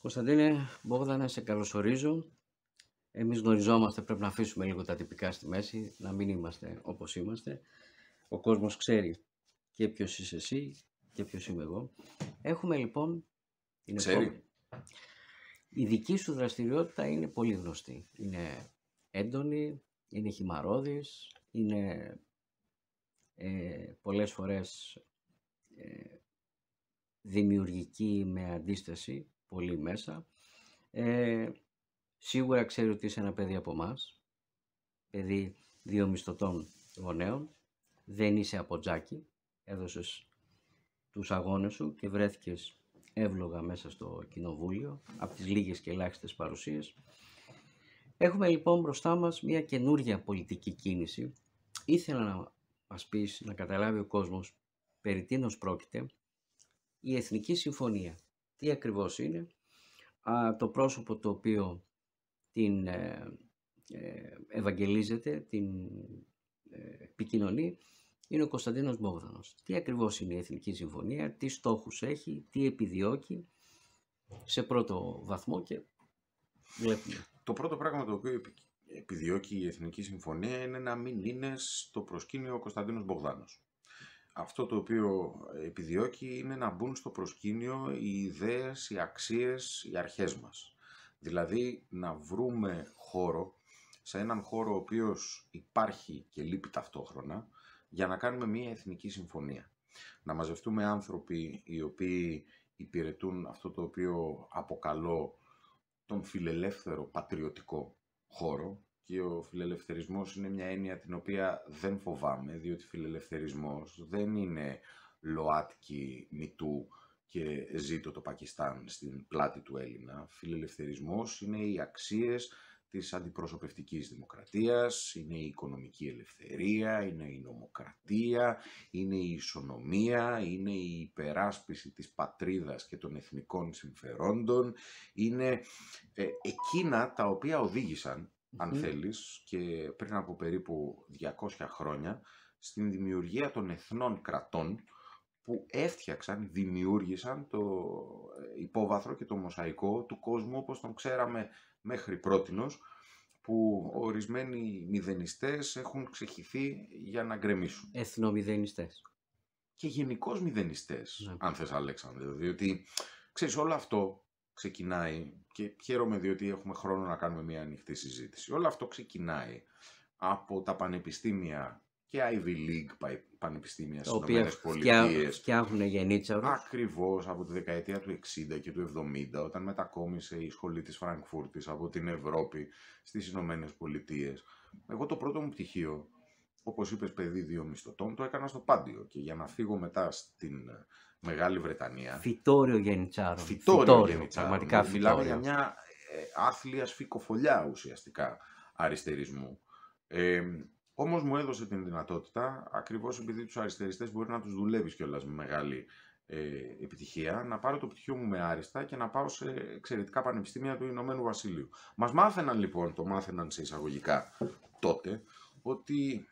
Κωνσταντίνε Μπόγδανα, σε καλωσορίζω. Εμείς γνωριζόμαστε, πρέπει να αφήσουμε λίγο τα τυπικά στη μέση, να μην είμαστε όπως είμαστε. Ο κόσμος ξέρει και ποιος είσαι εσύ και ποιος είμαι εγώ. Έχουμε λοιπόν... ξέρει. Η δική σου δραστηριότητα είναι πολύ γνωστή. Είναι έντονη, είναι χυμαρόδης, είναι ε, πολλές φορές ε, δημιουργική με αντίσταση πολύ μέσα. Ε, σίγουρα ξέρει ότι είσαι ένα παιδί από εμάς, παιδί δύο μισθωτών γονέων, δεν είσαι από τζάκι, έδωσες τους αγώνες σου και βρέθηκες εύλογα μέσα στο κοινοβούλιο, από τις λίγες και ελάχιστες παρουσίες. Έχουμε λοιπόν μπροστά μας μια καινούργια πολιτική κίνηση. Ήθελα να μας πεις, να καταλάβει ο κόσμος περί τίνος πρόκειται, η Εθνική Συμφωνία τι ακριβώς είναι, α, το πρόσωπο το οποίο την ε, ε, ευαγγελίζεται, την ε, επικοινωνεί, είναι ο Κωνσταντίνος Μπόγδανος. Τι ακριβώς είναι η Εθνική Συμφωνία, τι στόχους έχει, τι επιδιώκει σε πρώτο βαθμό και βλέπουμε. Το πρώτο πράγμα το οποίο επιδιώκει η Εθνική Συμφωνία είναι να μην είναι στο προσκήνιο ο Κωνσταντίνος Μπογδάνος αυτό το οποίο επιδιώκει είναι να μπουν στο προσκήνιο οι ιδέες, οι αξίες, οι αρχές μας. Δηλαδή να βρούμε χώρο, σε έναν χώρο ο οποίος υπάρχει και λείπει ταυτόχρονα, για να κάνουμε μια εθνική συμφωνία. Να μαζευτούμε άνθρωποι οι οποίοι υπηρετούν αυτό το οποίο αποκαλώ τον φιλελεύθερο πατριωτικό χώρο, και ο φιλελευθερισμός είναι μια έννοια την οποία δεν φοβάμαι, διότι φιλελευθερισμός δεν είναι ΛΟΑΤΚΙ, ΜΙΤΟΥ και ζήτω το Πακιστάν στην πλάτη του Έλληνα. Φιλελευθερισμός είναι οι αξίες της αντιπροσωπευτικής δημοκρατίας, είναι η οικονομική ελευθερία, είναι η νομοκρατία, είναι η ισονομία, είναι η υπεράσπιση της πατρίδας και των εθνικών συμφερόντων, είναι ε, εκείνα τα οποία οδήγησαν αν mm και πριν από περίπου 200 χρόνια, στην δημιουργία των εθνών κρατών που έφτιαξαν, δημιούργησαν το ε, υπόβαθρο και το μοσαϊκό του κόσμου όπως τον ξέραμε μέχρι πρότινος, που ορισμένοι μηδενιστές έχουν ξεχυθεί για να γκρεμίσουν. Εθνομηδενιστές. Και γενικώς μηδενιστές, ναι. αν θες Αλέξανδρε, διότι ξέρεις όλο αυτό ξεκινάει και χαίρομαι διότι έχουμε χρόνο να κάνουμε μια ανοιχτή συζήτηση. Όλο αυτό ξεκινάει από τα πανεπιστήμια και Ivy League πανεπιστήμια στις Ηνωμένες Πολιτείες. φτιάχνουν Ακριβώς από τη δεκαετία του 60 και του 70 όταν μετακόμισε η σχολή της Φραγκφούρτης από την Ευρώπη στις Ηνωμένες Πολιτείες. Εγώ το πρώτο μου πτυχίο όπως είπες παιδί δύο μισθωτών, το έκανα στο Πάντιο και για να φύγω μετά στην ε, Μεγάλη Βρετανία. Φυτόριο γενιτσάρο. Φυτόριο, φυτόριο γενιτσάρο. Πραγματικά Μιλάμε για μια ε, άθλια σφικοφολιά ουσιαστικά αριστερισμού. Ε, Όμως μου έδωσε την δυνατότητα, ακριβώς επειδή τους αριστεριστές μπορεί να τους δουλεύεις κιόλας με μεγάλη ε, επιτυχία, να πάρω το πτυχίο μου με άριστα και να πάω σε εξαιρετικά πανεπιστήμια του Ηνωμένου Βασιλείου. Μας μάθαιναν λοιπόν, το μάθαιναν σε εισαγωγικά τότε, ότι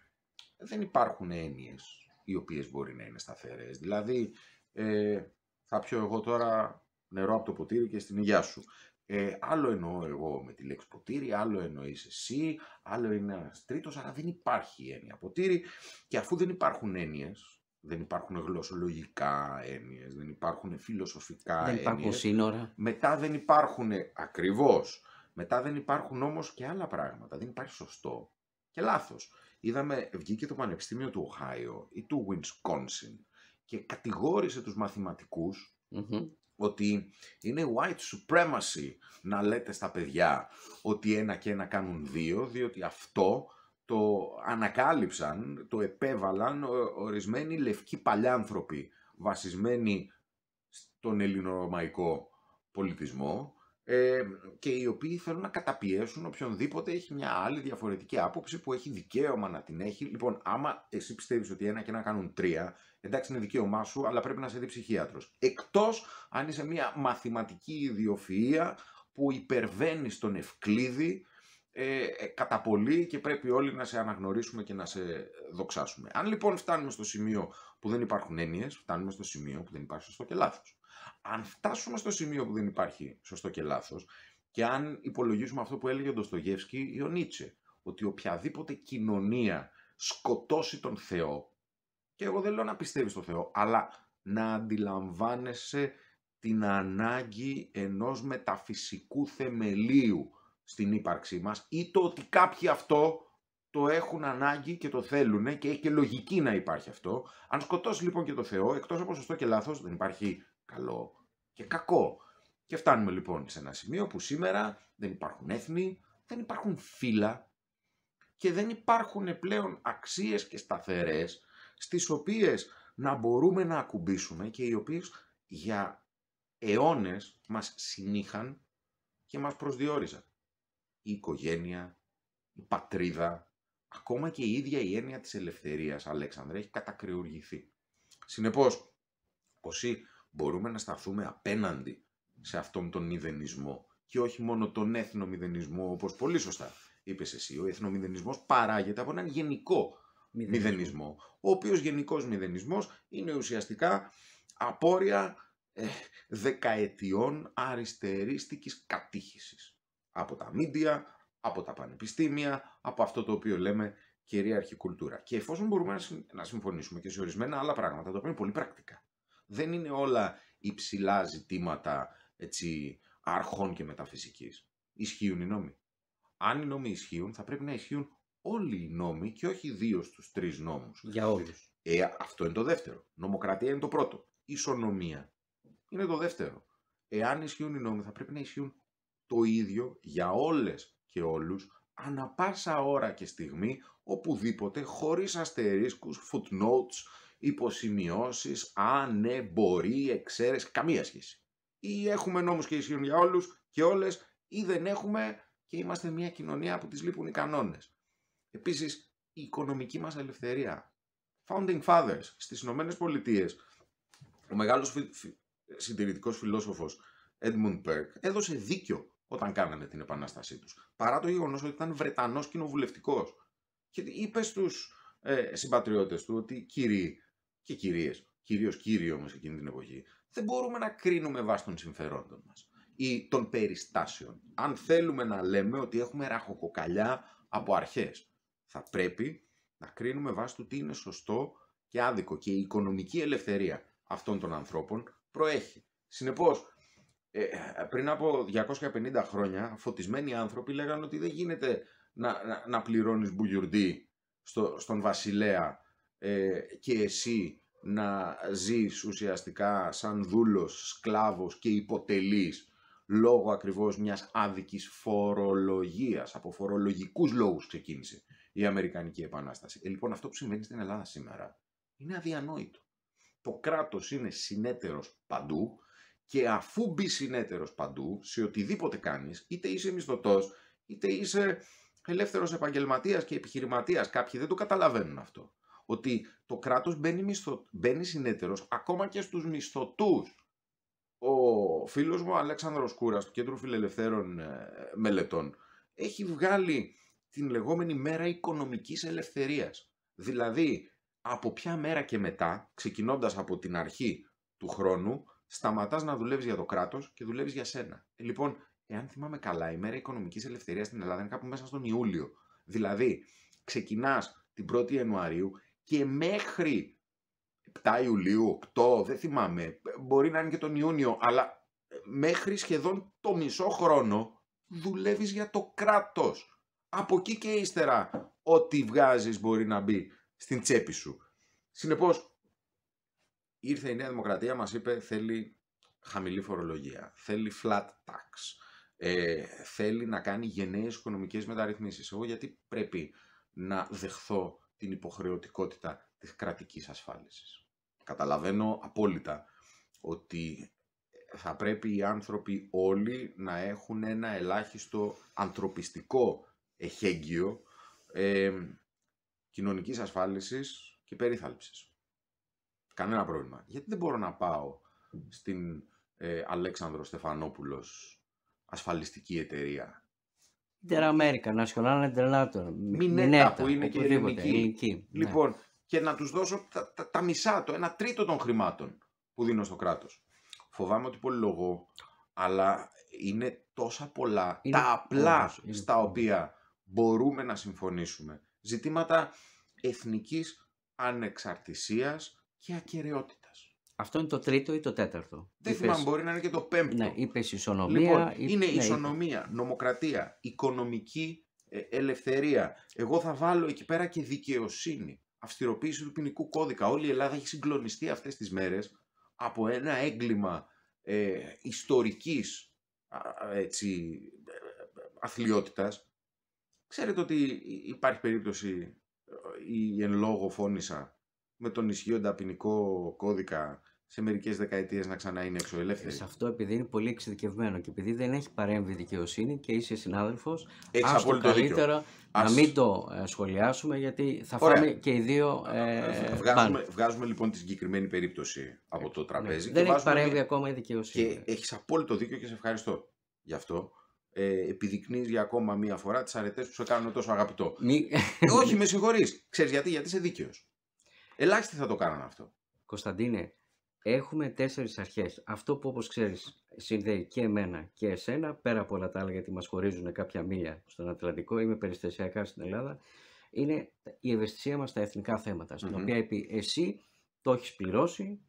δεν υπάρχουν έννοιες οι οποίες μπορεί να είναι σταθερές. Δηλαδή, ε, θα πιω εγώ τώρα νερό από το ποτήρι και στην υγειά σου. Ε, άλλο εννοώ εγώ με τη λέξη ποτήρι, άλλο εννοεί εσύ, άλλο είναι ένας τρίτος, αλλά δεν υπάρχει έννοια ποτήρι. Και αφού δεν υπάρχουν έννοιες, δεν υπάρχουν γλωσσολογικά έννοιες, δεν υπάρχουν φιλοσοφικά έννοιε. Μετά δεν υπάρχουν ακριβώς. Μετά δεν υπάρχουν όμως και άλλα πράγματα. Δεν υπάρχει σωστό και λάθος. Είδαμε, βγήκε το Πανεπιστήμιο του Οχάιο ή του Wisconsin και κατηγόρησε τους μαθηματικους ότι είναι white supremacy να λέτε στα παιδιά ότι ένα και ένα κάνουν δύο, διότι αυτό το ανακάλυψαν, το επέβαλαν ορισμένοι λευκοί παλιάνθρωποι βασισμένοι στον ελληνορωμαϊκό πολιτισμό ε, και οι οποίοι θέλουν να καταπιέσουν οποιονδήποτε έχει μια άλλη διαφορετική άποψη που έχει δικαίωμα να την έχει. Λοιπόν, άμα εσύ πιστεύεις ότι ένα και ένα κάνουν τρία, εντάξει είναι δικαίωμά σου, αλλά πρέπει να σε δει ψυχίατρο. Εκτός αν είσαι μια μαθηματική ιδιοφυα που υπερβαίνει στον ευκλήδη ε, ε, κατά πολύ και πρέπει όλοι να σε αναγνωρίσουμε και να σε δοξάσουμε. Αν λοιπόν φτάνουμε στο σημείο που δεν υπάρχουν έννοιες, φτάνουμε στο σημείο που δεν υπάρχει σωστό και λάθος αν φτάσουμε στο σημείο που δεν υπάρχει σωστό και λάθος. και αν υπολογίσουμε αυτό που έλεγε ο Ντοστογεύσκη ή ο Νίτσε, ότι οποιαδήποτε κοινωνία σκοτώσει τον Θεό, και εγώ δεν λέω να πιστεύεις στον Θεό, αλλά να αντιλαμβάνεσαι την ανάγκη ενός μεταφυσικού θεμελίου στην ύπαρξή μας ή το ότι κάποιοι αυτό το έχουν ανάγκη και το θέλουν ε, και έχει και λογική να υπάρχει αυτό. Αν σκοτώσει λοιπόν και το Θεό, εκτός από σωστό και λάθος, δεν υπάρχει καλό και κακό. Και φτάνουμε λοιπόν σε ένα σημείο που σήμερα δεν υπάρχουν έθνη, δεν υπάρχουν φύλλα και δεν υπάρχουν πλέον αξίες και σταθερές στις οποίες να μπορούμε να ακουμπήσουμε και οι οποίες για αιώνες μας συνήχαν και μας προσδιορίζαν. Η οικογένεια, η πατρίδα, ακόμα και η ίδια η έννοια της ελευθερίας, Αλέξανδρε, έχει κατακριουργηθεί. Συνεπώς, όσοι μπορούμε να σταθούμε απέναντι σε αυτόν τον μηδενισμό και όχι μόνο τον έθνο μηδενισμό, όπως πολύ σωστά είπες εσύ. Ο μηδενισμό παράγεται από έναν γενικό μηδενισμό, ο οποίος γενικός μηδενισμός είναι ουσιαστικά απόρρια ε, δεκαετιών αριστερίστικης κατήχησης από τα μίντια, από τα πανεπιστήμια, από αυτό το οποίο λέμε κυρίαρχη κουλτούρα. Και εφόσον μπορούμε να συμφωνήσουμε και σε ορισμένα άλλα πράγματα, τα οποία είναι πολύ πρακτικά. Δεν είναι όλα υψηλά ζητήματα έτσι, αρχών και μεταφυσικής. Ισχύουν οι νόμοι. Αν οι νόμοι ισχύουν, θα πρέπει να ισχύουν όλοι οι νόμοι και όχι δύο στους τρεις νόμους. Για όλους. Ε, αυτό είναι το δεύτερο. Νομοκρατία είναι το πρώτο. Ισονομία είναι το δεύτερο. Εάν ισχύουν οι νόμοι, θα πρέπει να ισχύουν το ίδιο για όλες και όλους, ανα πάσα ώρα και στιγμή, οπουδήποτε, χωρίς αστερίσκους, footnotes, υποσημειώσεις, αν ναι, μπορεί, εξαίρεση, καμία σχέση. Ή έχουμε νόμους και ισχύουν για όλους και όλες, ή δεν έχουμε και είμαστε μια κοινωνία που τη λείπουν οι κανόνες. Επίσης, η οικονομική μας ελευθερία. Founding Fathers στις Ηνωμένες Πολιτείες, ο μεγάλος φι... συντηρητικός φιλόσοφος Edmund Burke έδωσε δίκιο όταν κάνανε την επανάστασή τους. παρά το γεγονός ότι ήταν βρετανός κοινοβουλευτικός. Και είπε στους ε, συμπατριώτες του ότι κύριοι και κυρίες, κυρίως κύριοι όμως εκείνη την εποχή, δεν μπορούμε να κρίνουμε βάσει των συμφερόντων μας ή των περιστάσεων. Αν θέλουμε να λέμε ότι έχουμε ραχοκοκαλιά από αρχές, θα πρέπει να κρίνουμε βάσει του τι είναι σωστό και άδικο. Και η οικονομική ελευθερία αυτών των ανθρώπων προέχει. Συνεπώς, ε, πριν από 250 χρόνια, φωτισμένοι άνθρωποι λέγανε ότι δεν γίνεται να, να, να πληρώνεις μπουγιουρντή στο, στον βασιλέα ε, και εσύ να ζεις ουσιαστικά σαν δούλος, σκλάβος και υποτελής λόγω ακριβώς μιας άδικης φορολογίας. Από φορολογικούς λόγους ξεκίνησε η Αμερικανική Επανάσταση. Ε, λοιπόν, αυτό που συμβαίνει στην Ελλάδα σήμερα είναι αδιανόητο. Το κράτος είναι συνέτερος παντού και αφού μπει συνέτερος παντού σε οτιδήποτε κάνεις, είτε είσαι μισθωτός, είτε είσαι ελεύθερος επαγγελματίας και επιχειρηματίας. Κάποιοι δεν το καταλαβαίνουν αυτό ότι το κράτος μπαίνει, μισθω... μπαίνει συνέτερος ακόμα και στους μισθωτούς. Ο φίλος μου Αλέξανδρος Κούρας του Κέντρου Φιλελευθέρων ε, Μελετών έχει βγάλει την λεγόμενη μέρα οικονομικής ελευθερίας. Δηλαδή, από ποια μέρα και μετά, ξεκινώντας από την αρχή του χρόνου, σταματάς να δουλεύεις για το κράτος και δουλεύεις για σένα. Ε, λοιπόν, εάν θυμάμαι καλά, η μέρα οικονομικής ελευθερίας στην Ελλάδα είναι κάπου μέσα στον Ιούλιο. Δηλαδή, ξεκινάς την 1η Ιανουαρίου, και μέχρι 7 Ιουλίου, 8, δεν θυμάμαι, μπορεί να είναι και τον Ιούνιο, αλλά ε, μέχρι σχεδόν το μισό χρόνο δουλεύεις για το κράτος. Από εκεί και ύστερα ό,τι βγάζεις μπορεί να μπει στην τσέπη σου. Συνεπώς, ήρθε η Νέα Δημοκρατία, μας είπε θέλει χαμηλή φορολογία, θέλει flat tax, ε, θέλει να κάνει γενναίες οικονομικές μεταρρυθμίσεις. Εγώ γιατί πρέπει να δεχθώ την υποχρεωτικότητα της κρατικής ασφάλισης. Καταλαβαίνω απόλυτα ότι θα πρέπει οι άνθρωποι όλοι να έχουν ένα ελάχιστο ανθρωπιστικό εχέγγυο ε, κοινωνικής ασφάλισης και περίθαλψης. Κανένα πρόβλημα. Γιατί δεν μπορώ να πάω στην ε, Αλέξανδρος Στεφανόπουλος ασφαλιστική εταιρεία να Νασιονάλ Εντερνάτορ. Μινέτα, που είναι και ελληνική. ελληνική. Λοιπόν, και να τους δώσω τα, τα, μισά, το ένα τρίτο των χρημάτων που δίνω στο κράτος. Φοβάμαι ότι λογό, αλλά είναι τόσα πολλά τα απλά στα οποία μπορούμε να συμφωνήσουμε. Ζητήματα εθνικής ανεξαρτησίας και ακαιρεότητας. Αυτό είναι το τρίτο ή το τέταρτο. Δεν θυμάμαι, μπορεί να είναι και το πέμπτο. Ναι, είπες ισονομία. Λοιπόν, ή... είναι ναι, ισονομία, είπε... νομοκρατία, οικονομική ε, ελευθερία. Εγώ θα βάλω εκεί ειναι ισονομια νομοκρατια οικονομικη έχει συγκλονιστεί αυτές τις μέρες από ένα έγκλημα ε, ιστορικής έτσι, ε, Ξέρετε ότι υπάρχει περίπτωση ε, η εν λόγω φώνησα με τον ισχύοντα ποινικό κώδικα σε μερικές δεκαετίες να ξανά είναι εξωελεύθερη. Σε αυτό επειδή είναι πολύ εξειδικευμένο και επειδή δεν έχει παρέμβει δικαιοσύνη και είσαι συνάδελφος, το καλύτερα δίκιο. να μην το ε, σχολιάσουμε γιατί θα φάμε και οι δύο. Ε, βγάζουμε, λοιπόν τη συγκεκριμένη περίπτωση από ε, το ναι. τραπέζι. Ναι. δεν έχει παρέμβει ακόμα η δικαιοσύνη. Και έχεις απόλυτο δίκιο και σε ευχαριστώ γι' αυτό ε, επιδεικνύει για ακόμα μία φορά τις αρετές που σε κάνουν τόσο αγαπητό. Μη... Ε, όχι, με συγχωρείς. Ξέρεις γιατί, γιατί είσαι δίκαιος. Ελάχιστοι θα το κάνανε αυτό. Κωνσταντίνε, Έχουμε τέσσερις αρχές. Αυτό που όπως ξέρεις συνδέει και εμένα και εσένα, πέρα από όλα τα άλλα γιατί μας χωρίζουν κάποια μίλια στον Ατλαντικό, είμαι περιστασιακά στην Ελλάδα, είναι η ευαισθησία μας στα εθνικά στην οποία εσύ το έχεις πληρώσει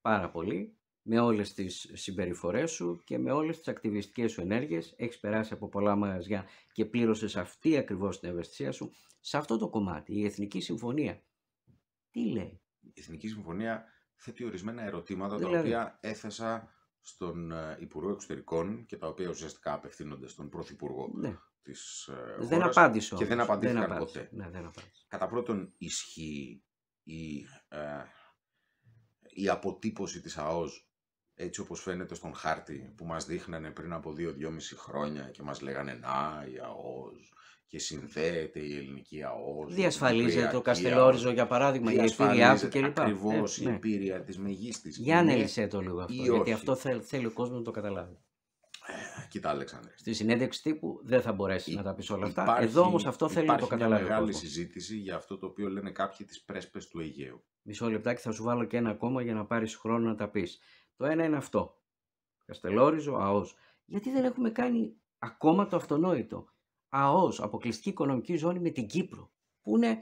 πάρα πολύ, με όλες τις συμπεριφορές σου και με όλες τις ακτιβιστικές σου ενέργειες. Έχεις περάσει από πολλά μαγαζιά και πλήρωσες αυτή ακριβώς την ευαισθησία σου. Σε αυτό το κομμάτι, η Εθνική Συμφωνία, τι λέει. Η Εθνική Συμφωνία θέτει ορισμένα ερωτήματα τα δηλαδή. οποία έθεσα στον ε, Υπουργό Εξωτερικών και τα οποία ουσιαστικά απευθύνονται στον Πρωθυπουργό ναι. της ε, χώρας δεν απάντησε και δεν απαντήθηκαν δεν ποτέ. Ναι, δεν Κατά πρώτον ισχύει η, ε, η αποτύπωση της ΑΟΣ έτσι όπως φαίνεται στον χάρτη που μας δείχνανε πριν από 2-2,5 χρόνια και μας λέγανε «Να, η ΑΟΣ και συνδέεται η ελληνική ΑΟΣ. Διασφαλίζεται το Καστελόριζο για παράδειγμα, η Επίρρειά του κλπ. Ακριβώ η εμπειρία ναι. της Μεγίστης. Για ανέλησε το λίγο αυτό, γιατί αυτό θέλει ο κόσμος να το καταλάβει. Ε, κοίτα, Αλέξανδρε. Στη συνέντευξη τύπου δεν θα μπορέσεις να τα πεις όλα αυτά. Εδώ όμως αυτό θέλει να το καταλάβει. Υπάρχει μεγάλη συζήτηση για αυτό το οποίο λένε κάποιοι τι πρέσπες του Αιγαίου. Μισό λεπτάκι, θα σου βάλω και ένα ακόμα για να πάρεις χρόνο να τα πεις. Το ένα είναι αυτό. Καστελόριζο, ΑΟΣ. Γιατί δεν έχουμε κάνει ακόμα το αυτονόητο. ΑΟΣ, αποκλειστική οικονομική ζώνη με την Κύπρο, που είναι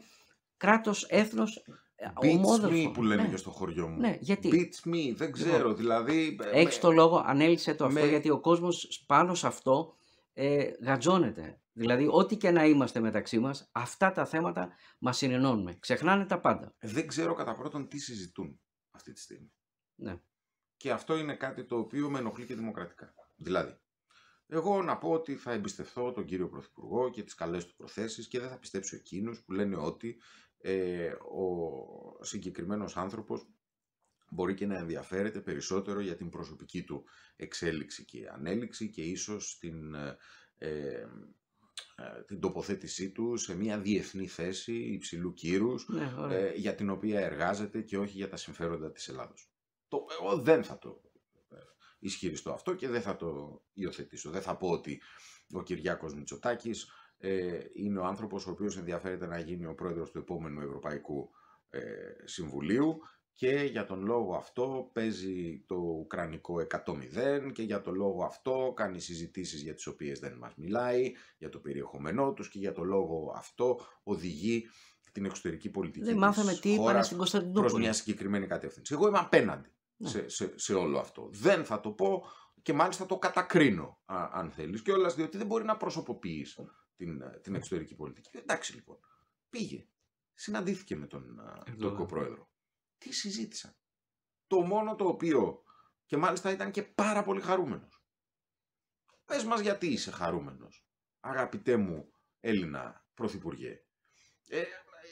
κράτος, έθνος, ε, Beats me που λένε ναι. και στο χωριό μου. Ναι, γιατί. Beats me, δεν λοιπόν, ξέρω. δηλαδή. Έχεις το λόγο, ανέλησε το αυτό, γιατί ο κόσμος πάνω σε αυτό ε, γατζώνεται. Δηλαδή, ό,τι και να είμαστε μεταξύ μας, αυτά τα θέματα μας συνενώνουν. Ξεχνάνε τα πάντα. Ε, δεν ξέρω κατά πρώτον τι συζητούν αυτή τη στιγμή. Ναι. Και αυτό είναι κάτι το οποίο με ενοχλεί και δημοκρατικά. Δηλαδή, εγώ να πω ότι θα εμπιστευτώ τον κύριο Πρωθυπουργό και τις καλές του προθέσεις και δεν θα πιστέψω εκείνους που λένε ότι ε, ο συγκεκριμένος άνθρωπος μπορεί και να ενδιαφέρεται περισσότερο για την προσωπική του εξέλιξη και ανέλυξη και ίσως την, ε, ε την τοποθέτησή του σε μια διεθνή θέση υψηλού κύρους ναι, ε, για την οποία εργάζεται και όχι για τα συμφέροντα της Ελλάδος. Το, εγώ δεν θα το ισχυριστώ αυτό και δεν θα το υιοθετήσω. Δεν θα πω ότι ο Κυριάκος Μητσοτάκης ε, είναι ο άνθρωπος ο οποίος ενδιαφέρεται να γίνει ο πρόεδρος του επόμενου Ευρωπαϊκού ε, Συμβουλίου και για τον λόγο αυτό παίζει το Ουκρανικό 100 και για τον λόγο αυτό κάνει συζητήσεις για τις οποίες δεν μας μιλάει, για το περιεχόμενό τους και για τον λόγο αυτό οδηγεί την εξωτερική πολιτική. Δεν μάθαμε τι Προς μια συγκεκριμένη κατεύθυνση. Εγώ είμαι απέναντι ναι. σε, σε, σε όλο αυτό. Δεν θα το πω και μάλιστα το κατακρίνω, αν θέλεις, και όλας διότι δεν μπορεί να προσωποποιείς την, την εξωτερική πολιτική. Εντάξει λοιπόν, πήγε, συναντήθηκε με τον ε, τοπικό πρόεδρο. Τι συζήτησαν. Το μόνο το οποίο, και μάλιστα ήταν και πάρα πολύ χαρούμενος. Πες μας γιατί είσαι χαρούμενος, αγαπητέ μου Έλληνα Πρωθυπουργέ. Ε,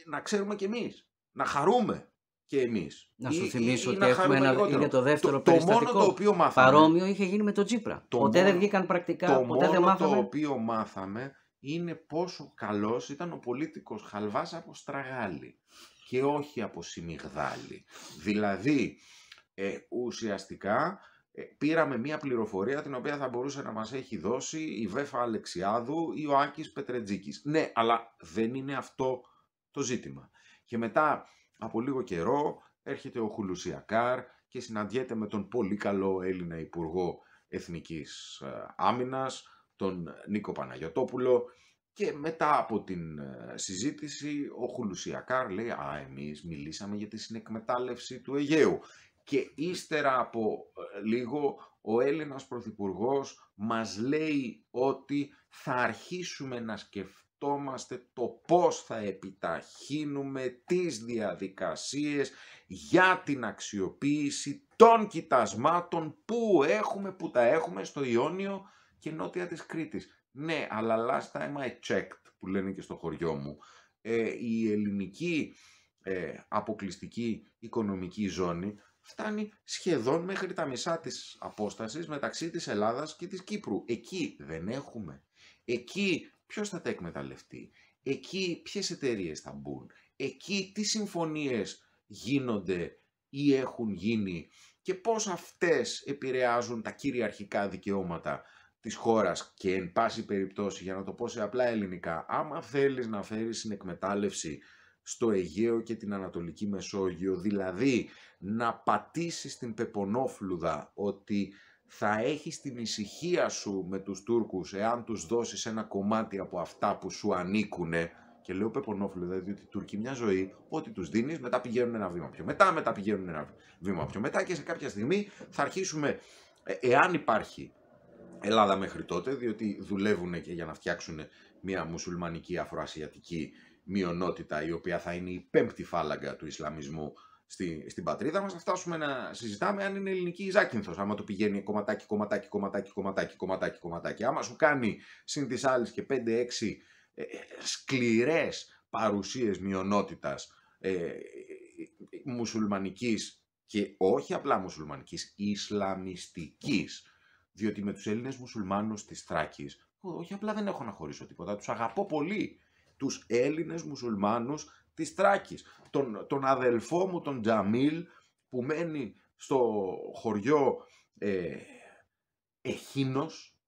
να ξέρουμε κι εμείς, να χαρούμε και εμείς. Να σου θυμίσω ότι έχουμε ένα. Λιγότερο. το δεύτερο το, περιστατικό. Το μόνο το οποίο μάθαμε. Παρόμοιο είχε γίνει με τον Τσίπρα. Το ποτέ μόνο, δεν βγήκαν πρακτικά. Το ποτέ μόνο δεν μάθαμε. Το οποίο μάθαμε είναι πόσο καλός ήταν ο πολίτικος χαλβάς από στραγάλι και όχι από σιμιγδάλι. Δηλαδή, ε, ουσιαστικά ε, πήραμε μία πληροφορία την οποία θα μπορούσε να μας έχει δώσει η Βέφα Αλεξιάδου ή ο Άκης Πετρετζίκης. Ναι, αλλά δεν είναι αυτό το ζήτημα. Και μετά από λίγο καιρό έρχεται ο Χουλουσιακάρ και συναντιέται με τον πολύ καλό Έλληνα Υπουργό Εθνικής ε, Άμυνας, τον Νίκο Παναγιωτόπουλο και μετά από την ε, συζήτηση ο Χουλουσιακάρ λέει «Α, εμείς μιλήσαμε για τη συνεκμετάλλευση του Αιγαίου». Και ύστερα από ε, λίγο ο Έλληνας Πρωθυπουργός μας λέει ότι θα αρχίσουμε να σκεφτούμε σκεφτόμαστε το πώς θα επιταχύνουμε τις διαδικασίες για την αξιοποίηση των κοιτασμάτων που έχουμε, που τα έχουμε στο Ιόνιο και νότια της Κρήτης. Ναι, αλλά last time I checked, που λένε και στο χωριό μου, ε, η ελληνική ε, αποκλειστική οικονομική ζώνη φτάνει σχεδόν μέχρι τα μισά της απόστασης μεταξύ της Ελλάδας και της Κύπρου. Εκεί δεν έχουμε. Εκεί ποιος θα τα εκμεταλλευτεί. Εκεί ποιες εταιρείες θα μπουν. Εκεί τι συμφωνίες γίνονται ή έχουν γίνει και πώς αυτές επηρεάζουν τα κυριαρχικά δικαιώματα της χώρας και εν πάση περιπτώσει, για να το πω σε απλά ελληνικά, άμα θέλεις να φέρεις στην εκμετάλλευση στο Αιγαίο και την Ανατολική Μεσόγειο, δηλαδή να πατήσεις την πεπονόφλουδα ότι θα έχεις την ησυχία σου με τους Τούρκους εάν τους δώσεις ένα κομμάτι από αυτά που σου ανήκουνε, και λέω πεπονόφλουδα διότι οι Τούρκοι μια ζωή, ό,τι τους δίνεις, μετά πηγαίνουν ένα βήμα πιο μετά, μετά πηγαίνουν ένα βήμα πιο μετά και σε κάποια στιγμή θα αρχίσουμε, ε, εάν υπάρχει Ελλάδα μέχρι τότε, διότι δουλεύουν και για να φτιάξουν μια μουσουλμανική αφροασιατική μειονότητα η οποία θα είναι η πέμπτη φάλαγγα του Ισλαμισμού στη, στην πατρίδα μας, θα φτάσουμε να συζητάμε αν είναι ελληνική η Ζάκυνθος, άμα το πηγαίνει κομματάκι, κομματάκι, κομματάκι, κομματάκι, κομματάκι, κομματάκι. Άμα σου κάνει συν τις άλλες και 5-6 ε, ε, σκληρές παρουσίες μειονότητας ε, ε, μουσουλμανικής και όχι απλά μουσουλμανικής, Ισλαμιστικής. Διότι με τους Έλληνες μουσουλμάνους της Θράκης, όχι απλά δεν έχω να χωρίσω τίποτα, τους αγαπώ πολύ τους Έλληνες μουσουλμάνους της Τράκης. Τον, τον αδελφό μου τον Τζαμίλ που μένει στο χωριό ε, Εχίνος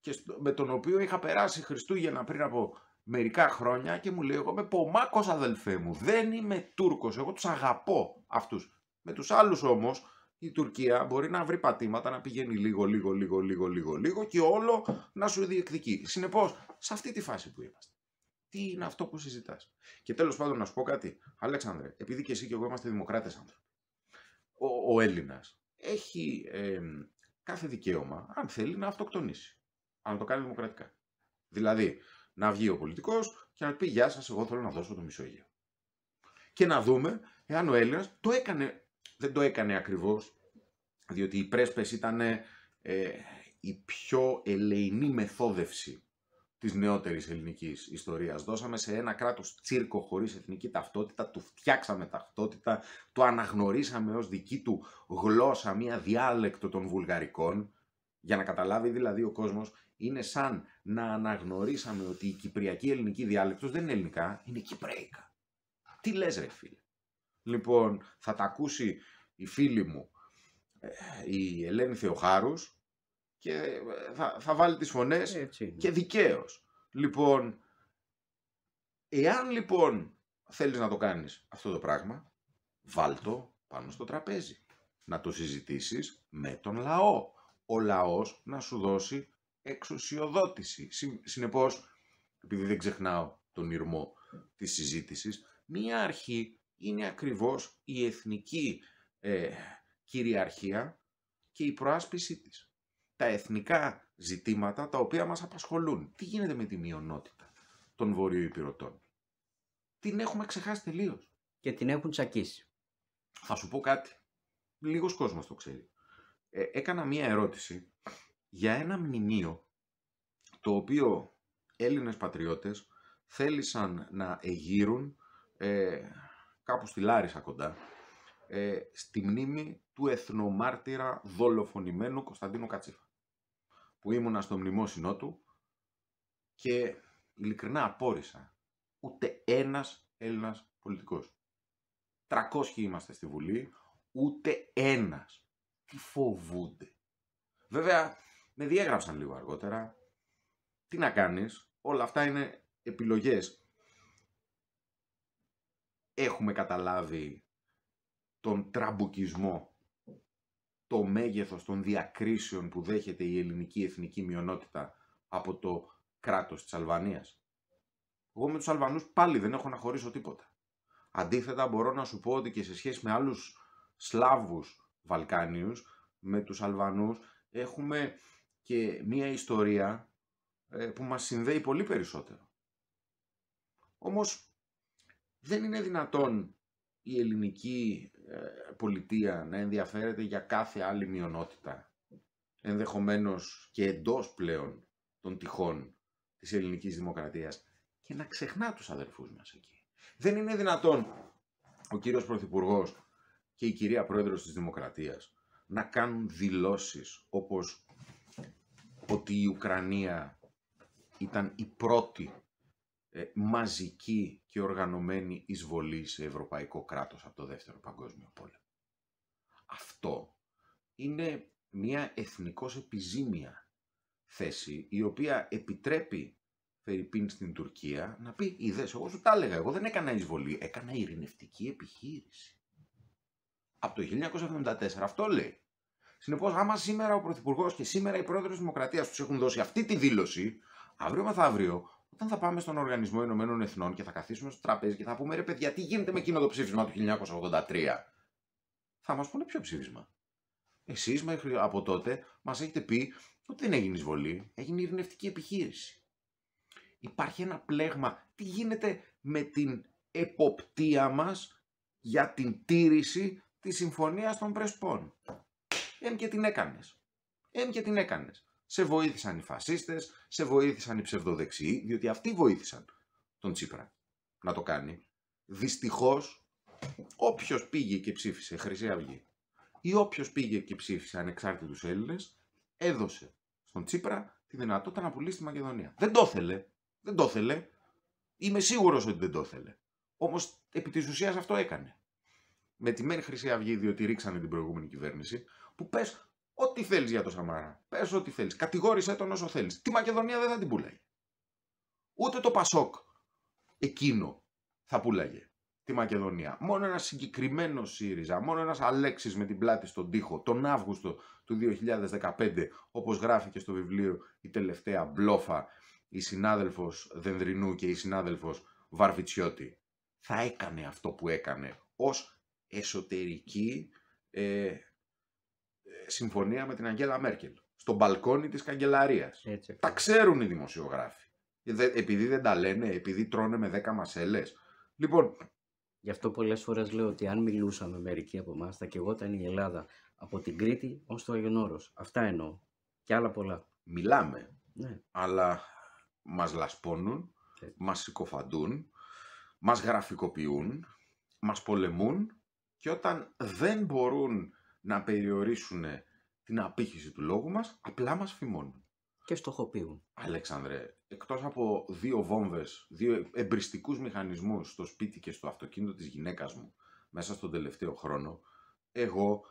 και με τον οποίο είχα περάσει Χριστούγεννα πριν από μερικά χρόνια και μου λέει εγώ είμαι πομάκος αδελφέ μου, δεν είμαι Τούρκος, εγώ τους αγαπώ αυτούς. Με τους άλλους όμως η Τουρκία μπορεί να βρει πατήματα, να πηγαίνει λίγο, λίγο, λίγο, λίγο, λίγο, λίγο και όλο να σου διεκδικεί. Συνεπώς, σε αυτή τη φάση που είμαστε τι είναι αυτό που συζητάς. Και τέλος πάντων, να σου πω κάτι, Αλέξανδρε, επειδή και εσύ και εγώ είμαστε δημοκράτες άνθρωποι. Ο, ο Έλληνας έχει ε, κάθε δικαίωμα, αν θέλει, να αυτοκτονήσει. Αν το κάνει δημοκρατικά. Δηλαδή, να βγει ο πολιτικός και να πει Γεια σας, εγώ θέλω να δώσω το μισό Και να δούμε εάν ο Έλληνας το έκανε. Δεν το έκανε ακριβώς, διότι οι πρέσπες ήταν ε, η πιο ελεηνή μεθόδευση της νεότερης ελληνικής ιστορίας. Δώσαμε σε ένα κράτος τσίρκο χωρίς εθνική ταυτότητα, του φτιάξαμε ταυτότητα, το αναγνωρίσαμε ως δική του γλώσσα, μία διάλεκτο των βουλγαρικών. Για να καταλάβει δηλαδή ο κόσμος, είναι σαν να αναγνωρίσαμε ότι η κυπριακή ελληνική διάλεκτος δεν είναι ελληνικά, είναι κυπραϊκά. Τι λες, ρε φίλε. Λοιπόν, θα τα ακούσει η φίλη μου, ε, η Ελένη Θεοχάρους, και ε, θα, θα βάλει τις φωνές και δικαίως. Λοιπόν, εάν λοιπόν θέλεις να το κάνεις αυτό το πράγμα, βάλ' το πάνω στο τραπέζι. Να το συζητήσεις με τον λαό. Ο λαός να σου δώσει εξουσιοδότηση. Συνεπώς, επειδή δεν ξεχνάω τον ήρμο της συζήτησης, μία αρχή είναι ακριβώς η εθνική ε, κυριαρχία και η προάσπιση της τα εθνικά ζητήματα τα οποία μας απασχολούν. Τι γίνεται με τη μειονότητα των υπηρωτών; Την έχουμε ξεχάσει τελείως. Και την έχουν τσακίσει. Θα σου πω κάτι. Λίγος κόσμος το ξέρει. Ε, έκανα μία ερώτηση για ένα μνημείο το οποίο Έλληνες πατριώτες θέλησαν να εγείρουν ε, κάπου στη Λάρισα κοντά ε, στη μνήμη του εθνομάρτυρα δολοφονημένου Κωνσταντίνου Κατσίφα που ήμουνα στο μνημόσυνό του και ειλικρινά απόρρισα ούτε ένας Έλληνας πολιτικός. 300 είμαστε στη Βουλή, ούτε ένας. Τι φοβούνται. Βέβαια, με διέγραψαν λίγο αργότερα. Τι να κάνεις, όλα αυτά είναι επιλογές. Έχουμε καταλάβει τον τραμπουκισμό το μέγεθος των διακρίσεων που δέχεται η ελληνική εθνική μειονότητα από το κράτος της Αλβανίας. Εγώ με τους Αλβανούς πάλι δεν έχω να χωρίσω τίποτα. Αντίθετα μπορώ να σου πω ότι και σε σχέση με άλλους Σλάβους Βαλκάνιους, με τους Αλβανούς έχουμε και μία ιστορία ε, που μας συνδέει πολύ περισσότερο. Όμως δεν είναι δυνατόν η ελληνική ε, πολιτεία να ενδιαφέρεται για κάθε άλλη μειονότητα, ενδεχομένως και εντός πλέον των τυχών της ελληνικής δημοκρατίας και να ξεχνά τους αδερφούς μας εκεί. Δεν είναι δυνατόν ο κύριος Πρωθυπουργός και η κυρία Πρόεδρος της Δημοκρατίας να κάνουν δηλώσεις όπως ότι η Ουκρανία ήταν η πρώτη ε, μαζική και οργανωμένη εισβολή σε ευρωπαϊκό κράτος από το Δεύτερο Παγκόσμιο Πόλεμο. Αυτό είναι μια εθνικός επιζήμια θέση η οποία επιτρέπει Φερρυπίν στην Τουρκία να πει «Είδες, εγώ σου τα έλεγα, εγώ δεν έκανα εισβολή, έκανα ειρηνευτική επιχείρηση». Από το 1974 αυτό λέει. Συνεπώς, άμα σήμερα ο Πρωθυπουργός και σήμερα η πρόεδροι της Δημοκρατίας τους έχουν δώσει αυτή τη δήλωση, αύριο μεθαύριο όταν θα πάμε στον Οργανισμό Ηνωμένων Εθνών και θα καθίσουμε στο τραπέζι και θα πούμε ρε παιδιά, τι γίνεται με εκείνο το ψήφισμα του 1983, θα μας πούνε ποιο ψήφισμα. Εσείς μέχρι από τότε μας έχετε πει ότι δεν έγινε εισβολή, έγινε ειρηνευτική επιχείρηση. Υπάρχει ένα πλέγμα. Τι γίνεται με την εποπτεία μας για την τήρηση της συμφωνίας των Πρεσπών. Εμ και την έκανες. Εμ και την έκανες. Σε βοήθησαν οι φασίστες, σε βοήθησαν οι ψευδοδεξιοί, διότι αυτοί βοήθησαν τον Τσίπρα να το κάνει. Δυστυχώς, όποιος πήγε και ψήφισε Χρυσή Αυγή ή όποιος πήγε και ψήφισε ανεξάρτητους Έλληνες, έδωσε στον Τσίπρα τη δυνατότητα να πουλήσει τη Μακεδονία. Δεν το ήθελε. Δεν το θέλε. Είμαι σίγουρος ότι δεν το θέλε. Όμως επί της ουσίας αυτό έκανε. Με τη μέρη Χρυσή Αυγή, διότι ρίξανε την προηγούμενη κυβέρνηση, που πες Ό,τι θέλεις για το Σαμάρα. Πες ό,τι θέλεις. Κατηγόρησε τον όσο θέλεις. Τη Μακεδονία δεν θα την πουλάει. Ούτε το Πασόκ εκείνο θα πουλάγε τη Μακεδονία. Μόνο ένας συγκεκριμένος ΣΥΡΙΖΑ, μόνο ένας Αλέξης με την πλάτη στον τοίχο τον Αύγουστο του 2015, όπω γράφει και στο βιβλίο η τελευταία μπλόφα, η συνάδελφος Δενδρινού και η συνάδελφος Βαρβιτσιώτη, θα έκανε αυτό που έκανε ως εσωτερική ε, συμφωνία με την Αγγέλα Μέρκελ. Στο μπαλκόνι της καγκελαρίας. Τα ξέρουν οι δημοσιογράφοι. Ε, επειδή δεν τα λένε, επειδή τρώνε με δέκα μασέλες. Λοιπόν... Γι' αυτό πολλές φορές λέω ότι αν μιλούσαμε μερικοί από εμάς, θα κεγόταν η Ελλάδα από την Κρήτη ως το Όρος. Αυτά εννοώ. Και άλλα πολλά. Μιλάμε. Ναι. Αλλά μας λασπώνουν, μα ε. μας συκοφαντούν, μας γραφικοποιούν, μας πολεμούν και όταν δεν μπορούν να περιορίσουν την απήχηση του λόγου μας, απλά μας φημώνουν. Και στοχοποιούν. Αλέξανδρε, εκτός από δύο βόμβες, δύο εμπριστικούς μηχανισμούς στο σπίτι και στο αυτοκίνητο της γυναίκας μου μέσα στον τελευταίο χρόνο, εγώ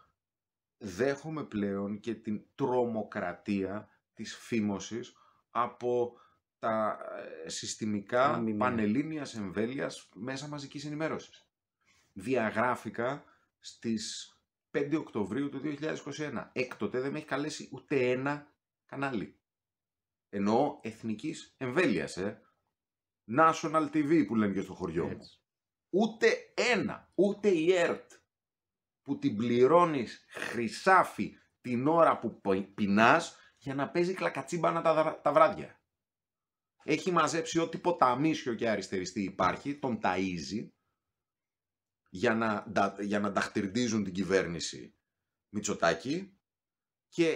δέχομαι πλέον και την τρομοκρατία της φήμωσης από τα ε, συστημικά πανελλήνιας εμβέλειας μέσα μαζικής ενημέρωσης. Διαγράφηκα στις 5 Οκτωβρίου του 2021. Έκτοτε δεν με έχει καλέσει ούτε ένα κανάλι. Εννοώ εθνικής εμβέλειας, ε. National TV που λένε και στο χωριό μου. Ούτε ένα, ούτε η ΕΡΤ που την πληρώνεις χρυσάφι την ώρα που πεινάς για να παίζει κλακατσίμπανα τα, τα βράδια. Έχει μαζέψει ό,τι ποταμίσιο και αριστεριστή υπάρχει, τον ταΐζει για να, για να την κυβέρνηση Μητσοτάκη και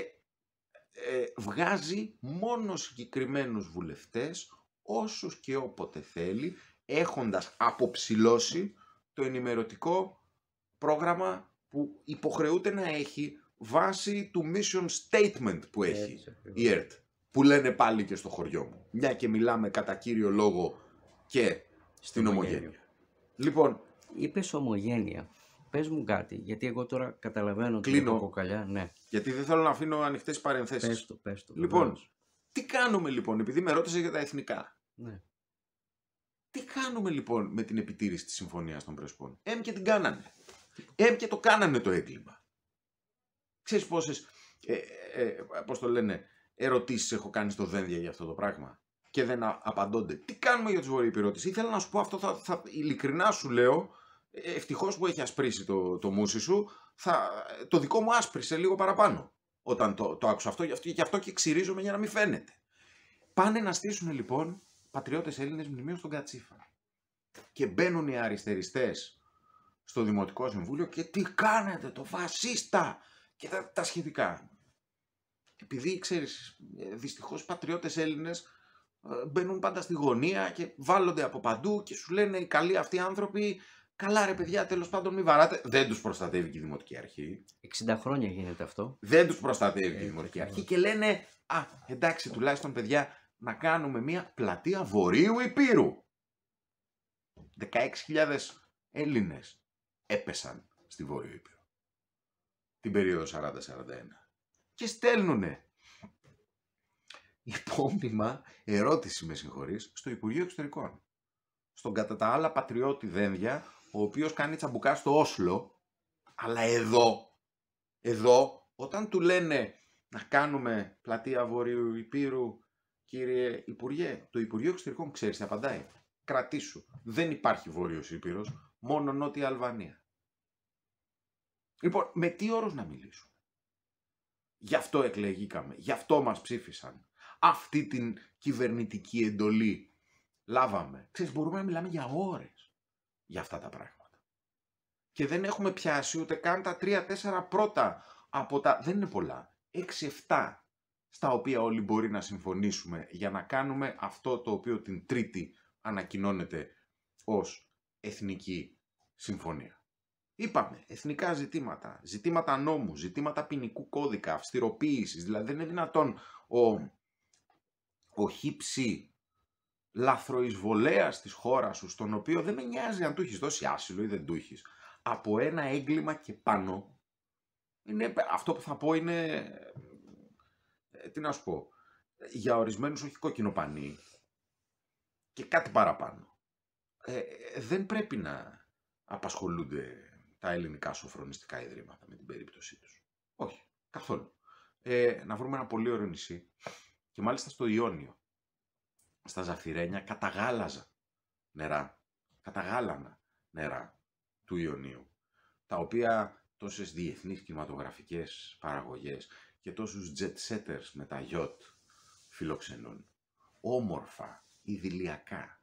ε, βγάζει μόνο συγκεκριμένους βουλευτές όσους και όποτε θέλει έχοντας αποψηλώσει το ενημερωτικό πρόγραμμα που υποχρεούται να έχει βάσει του mission statement που έχει η ΕΡΤ που λένε πάλι και στο χωριό μου. Μια και μιλάμε κατά κύριο λόγο και στην ομογένεια. Λοιπόν, Είπες ομογένεια. Πες μου κάτι, γιατί εγώ τώρα καταλαβαίνω ότι είναι κοκαλιά. Ναι. Γιατί δεν θέλω να αφήνω ανοιχτές παρενθέσεις. Πες το, πες το. Λοιπόν, τι κάνουμε λοιπόν, επειδή με ρώτησες για τα εθνικά. Ναι. Τι κάνουμε λοιπόν με την επιτήρηση της συμφωνίας των Πρεσπών. Έμ και την κάνανε. Έμ και το κάνανε το έγκλημα. Ξέρεις πόσες. Ε, ε, ε το λένε, ερωτήσεις έχω κάνει στο δένδια για αυτό το πράγμα και δεν απαντώνται. Τι κάνουμε για τους Βορειοπυρώτε. Ήθελα να σου πω αυτό, θα, θα, ειλικρινά σου λέω. Ε, Ευτυχώς που έχει ασπρίσει το, το μουσι σου, θα, το δικό μου άσπρισε λίγο παραπάνω όταν το, το άκουσα αυτό. Γι' αυτό, και ξηρίζομαι... για να μην φαίνεται. Πάνε να στήσουν λοιπόν πατριώτες Έλληνες μνημείο στον Κατσίφα. Και μπαίνουν οι αριστεριστές στο Δημοτικό Συμβούλιο και τι κάνετε, το φασίστα και τα, τα σχετικά. Επειδή ξέρεις, ε, δυστυχώς πατριώτες Έλληνες ε, μπαίνουν πάντα στη γωνία και βάλλονται από παντού και σου λένε οι καλοί αυτοί άνθρωποι Καλά, ρε παιδιά, τέλος πάντων, μην βαράτε. Δεν τους προστατεύει και η Δημοτική Αρχή. 60 χρόνια γίνεται αυτό. Δεν τους προστατεύει και η ε, Δημοτική Αρχή και λένε Α, εντάξει, τουλάχιστον παιδιά, να κάνουμε μια πλατεία Βορείου Υπήρου. 16.000 Έλληνες έπεσαν στη Βορείου Ήπειρο την περίοδο 40-41 και στέλνουνε υπόμνημα ερώτηση, με συγχωρείς, στο Υπουργείο Εξωτερικών. Στον κατά τα άλλα πατριώτη Δένδια, ο οποίος κάνει τσαμπουκά στο Όσλο, αλλά εδώ, εδώ, όταν του λένε να κάνουμε πλατεία Βορείου Υπήρου, κύριε Υπουργέ, το Υπουργείο Εξωτερικών ξέρεις απαντάει. Κρατήσου. Δεν υπάρχει Βόρειο μόνο Νότια Αλβανία. Λοιπόν, με τι όρους να μιλήσουμε. Γι' αυτό εκλεγήκαμε, γι' αυτό μας ψήφισαν αυτή την κυβερνητική εντολή λάβαμε. Ξέρεις, μπορούμε να μιλάμε για ώρες για αυτά τα πράγματα. Και δεν έχουμε πιάσει ούτε καν τα τρία, τέσσερα πρώτα από τα... Δεν είναι έξι, εφτά, στα οποία όλοι μπορεί να συμφωνήσουμε για να κάνουμε αυτό το οποίο την Τρίτη ανακοινώνεται ως εθνική συμφωνία. Είπαμε, εθνικά ζητήματα, ζητήματα νόμου, ζητήματα ποινικού κώδικα, αυστηροποίησης, δηλαδή δεν είναι δυνατόν ο ο χύψη λαθροεισβολέας της χώρας σου, στον οποίο δεν με νοιάζει αν του έχεις δώσει άσυλο ή δεν του έχεις, από ένα έγκλημα και πάνω, είναι, αυτό που θα πω είναι. Ε, τι να σου πω. Για ορισμένους όχι κόκκινο πανί και κάτι παραπάνω. Ε, δεν πρέπει να απασχολούνται τα ελληνικά σοφρονιστικά ιδρύματα με την περίπτωσή τους. Όχι, καθόλου. Ε, να βρούμε ένα πολύ ωραίο νησί και μάλιστα στο Ιόνιο. Στα Ζαφυρένια καταγάλαζα νερά, καταγάλανα νερά του Ιονίου, τα οποία τόσες διεθνείς κινηματογραφικές παραγωγές και τόσους jet setters με τα γιότ φιλοξενούν. Όμορφα, ιδηλιακά.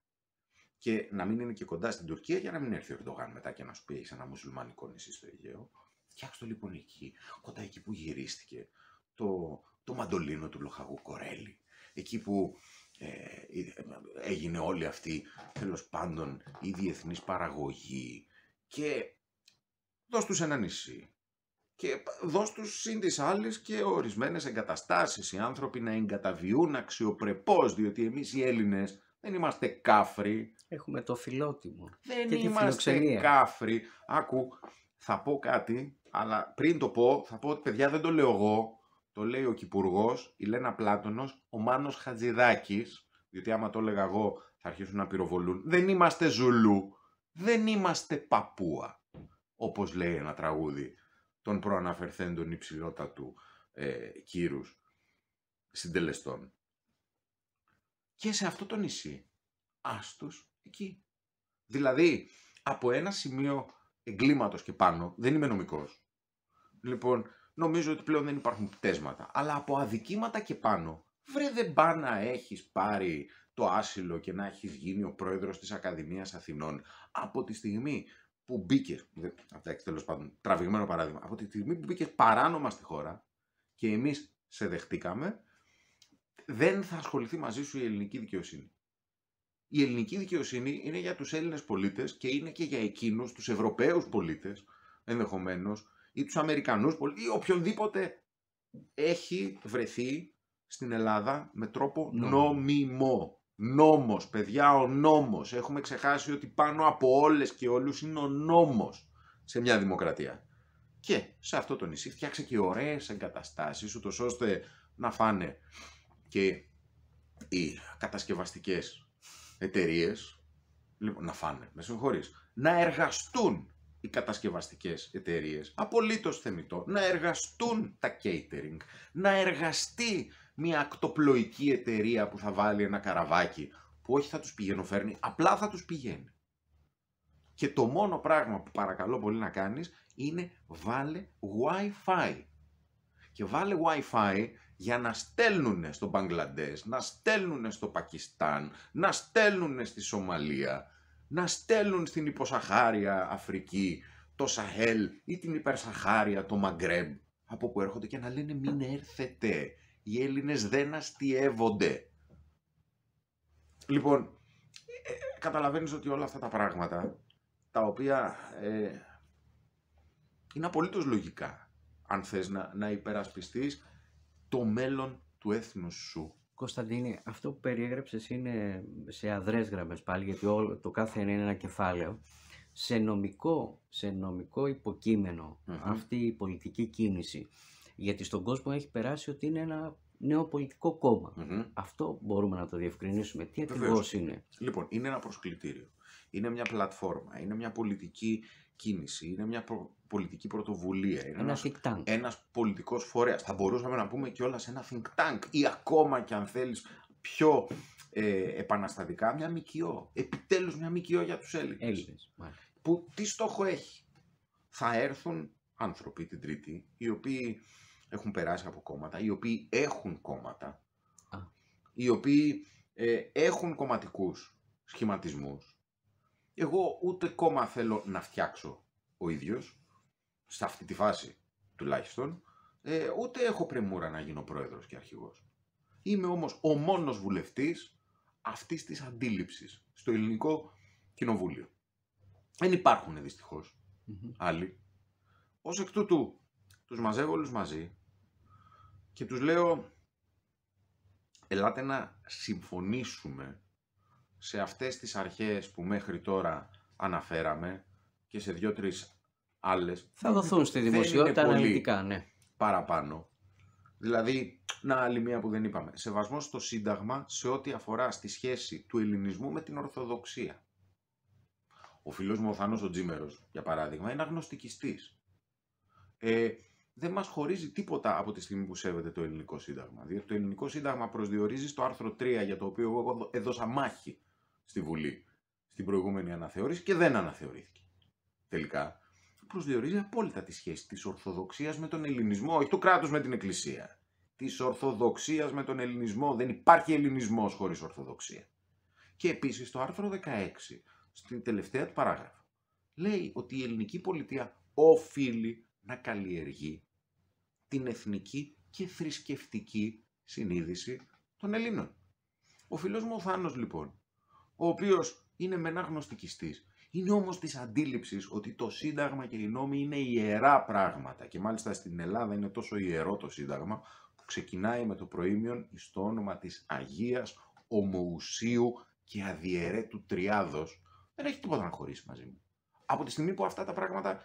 Και να μην είναι και κοντά στην Τουρκία για να μην έρθει ο Ερντογάν μετά και να σου πει ένα μουσουλμανικό νησί στο Αιγαίο. Φτιάξτε το λοιπόν εκεί, κοντά εκεί που γυρίστηκε, το το μαντολίνο του Λοχαγού Κορέλη. Εκεί που ε, ε, έγινε όλη αυτή, τέλος πάντων, η διεθνής παραγωγή και δώσ' τους ένα νησί και δώσ' τους σύν τις άλλες και ορισμένες εγκαταστάσεις οι άνθρωποι να εγκαταβιούν αξιοπρεπώς διότι εμείς οι Έλληνες δεν είμαστε κάφροι. Έχουμε το φιλότιμο. Δεν και είμαστε κάφροι. Άκου, θα πω κάτι, αλλά πριν το πω, θα πω ότι παιδιά δεν το λέω εγώ. Το λέει ο Κυπουργός, η Λένα Πλάτωνος, ο Μάνος Χατζηδάκης, διότι άμα το έλεγα εγώ θα αρχίσουν να πυροβολούν. Δεν είμαστε Ζουλού, δεν είμαστε παππούα, όπως λέει ένα τραγούδι των προαναφερθέντων υψηλότατου ε, κύρους συντελεστών. Και σε αυτό το νησί, άστος εκεί. Δηλαδή, από ένα σημείο εγκλήματος και πάνω, δεν είμαι νομικός, λοιπόν, νομίζω ότι πλέον δεν υπάρχουν πτέσματα. Αλλά από αδικήματα και πάνω. Βρε δεν πά να έχεις πάρει το άσυλο και να έχεις γίνει ο πρόεδρος της Ακαδημίας Αθηνών από τη στιγμή που μπήκε, εντάξει τέλος πάντων, τραβηγμένο παράδειγμα, από τη στιγμή που μπήκε παράνομα στη χώρα και εμείς σε δεχτήκαμε, δεν θα ασχοληθεί μαζί σου η ελληνική δικαιοσύνη. Η ελληνική δικαιοσύνη είναι για τους Έλληνες πολίτες και είναι και για εκείνους, τους Ευρωπαίους πολίτες, ενδεχομένως, ή τους Αμερικανούς ή οποιονδήποτε έχει βρεθεί στην Ελλάδα με τρόπο νόμιμο. Νόμος, παιδιά, ο νόμος. Έχουμε ξεχάσει ότι πάνω από όλες και όλους είναι ο νόμος σε μια δημοκρατία. Και σε αυτό το νησί φτιάξε και ωραίες εγκαταστάσεις, ούτως ώστε να φάνε και οι κατασκευαστικές εταιρείες Λοιπόν, να φάνε, με συγχωρείς, να εργαστούν οι κατασκευαστικές εταιρείες, απολύτως θεμητό, να εργαστούν τα catering, να εργαστεί μια ακτοπλοϊκή εταιρεία που θα βάλει ένα καραβάκι, που όχι θα τους πηγαίνει, φέρνει, απλά θα τους πηγαίνει. Και το μόνο πράγμα που παρακαλώ πολύ να κάνεις είναι wifi. Και βαλε wifi για να στέλνουν στο Μπαγκλαντές, να στέλνουν στο Πακιστάν, να στέλνουν στη Σομαλία, να στέλνουν στην υποσαχάρια Αφρική το Σαχέλ ή την υπερσαχάρια το Μαγκρέμ, από που έρχονται και να λένε μην έρθετε. Οι Έλληνες δεν αστειεύονται. Λοιπόν, ε, ε, καταλαβαίνεις ότι όλα αυτά τα πράγματα τα οποία ε, είναι απολύτως λογικά αν θες να, να υπερασπιστείς το μέλλον του έθνους σου Κωνσταντίνη, αυτό που περιέγραψες είναι σε αδρές γραμμές πάλι, γιατί όλο, το κάθε ένα είναι ένα κεφάλαιο. Σε νομικό, σε νομικό αυτή η πολιτική κίνηση, γιατί στον κόσμο έχει περάσει ότι είναι ένα νέο πολιτικό Αυτό μπορούμε να το διευκρινίσουμε. Τι ακριβώς είναι. Λοιπόν, είναι ένα προσκλητήριο. Είναι μια πλατφόρμα, είναι μια πολιτική κίνηση, είναι μια πολιτική πρωτοβουλία. Είναι ένα think tank. Ένας πολιτικός φορέας. Θα μπορούσαμε να πούμε κιόλας ένα think tank ή ακόμα κι αν θέλεις πιο ε, επαναστατικά μια ΜΚΟ. επιτέλους, μια ΜΚΟ για τους Έλληνες. που τι στόχο έχει. Θα έρθουν άνθρωποι την Τρίτη, οι οποίοι έχουν περάσει από κόμματα, οι οποίοι έχουν κόμματα, οι οποίοι ε, έχουν κομματικούς σχηματισμούς. Εγώ ούτε κόμμα θέλω να φτιάξω ο ίδιος, σε αυτή τη φάση τουλάχιστον, ε, ούτε έχω πρεμούρα να γίνω πρόεδρος και αρχηγός. Είμαι όμως ο μόνος βουλευτής αυτής της αντίληψης στο ελληνικό κοινοβούλιο. Δεν υπάρχουν άλλοι. Ως εκ τούτου τους μαζεύω όλους μαζί και τους λέω ελάτε να συμφωνήσουμε σε αυτές τις αρχές που μέχρι τώρα αναφέραμε και σε δύο-τρεις άλλες. Θα δοθούν στη δημοσιότητα αναλυτικά, ναι. Παραπάνω. Δηλαδή, να άλλη μία που δεν είπαμε. Σεβασμός στο Σύνταγμα σε ό,τι αφορά στη σχέση του ελληνισμού με την Ορθοδοξία. Ο φίλος μου ο Θάνος ο Τζίμερος, για παράδειγμα, είναι αγνωστικιστή. Ε, δεν μας χωρίζει τίποτα από τη στιγμή που σέβεται το ελληνικό σύνταγμα. Διότι το ελληνικό σύνταγμα προσδιορίζει στο άρθρο 3 για το οποίο εγώ έδωσα μάχη στη Βουλή στην προηγούμενη αναθεώρηση και δεν αναθεωρήθηκε. Τελικά, προσδιορίζει απόλυτα τη σχέση της Ορθοδοξίας με τον Ελληνισμό, όχι του κράτους με την Εκκλησία. Της Ορθοδοξίας με τον Ελληνισμό. Δεν υπάρχει Ελληνισμός χωρίς Ορθοδοξία. Και επίσης το άρθρο 16, στην τελευταία του παράγραφο, λέει ότι η ελληνική πολιτεία οφείλει να καλλιεργεί την εθνική και θρησκευτική συνείδηση των Ελλήνων. Ο φιλός μου ο Θάνος, λοιπόν, ο οποίος είναι μενά γνωστικιστής, είναι όμως της αντίληψης ότι το Σύνταγμα και οι νόμοι είναι ιερά πράγματα και μάλιστα στην Ελλάδα είναι τόσο ιερό το Σύνταγμα που ξεκινάει με το προήμιον εις όνομα της Αγίας, Ομοουσίου και Αδιαιρέτου Τριάδος. Δεν έχει τίποτα να χωρίσει μαζί μου. Από τη στιγμή που αυτά τα πράγματα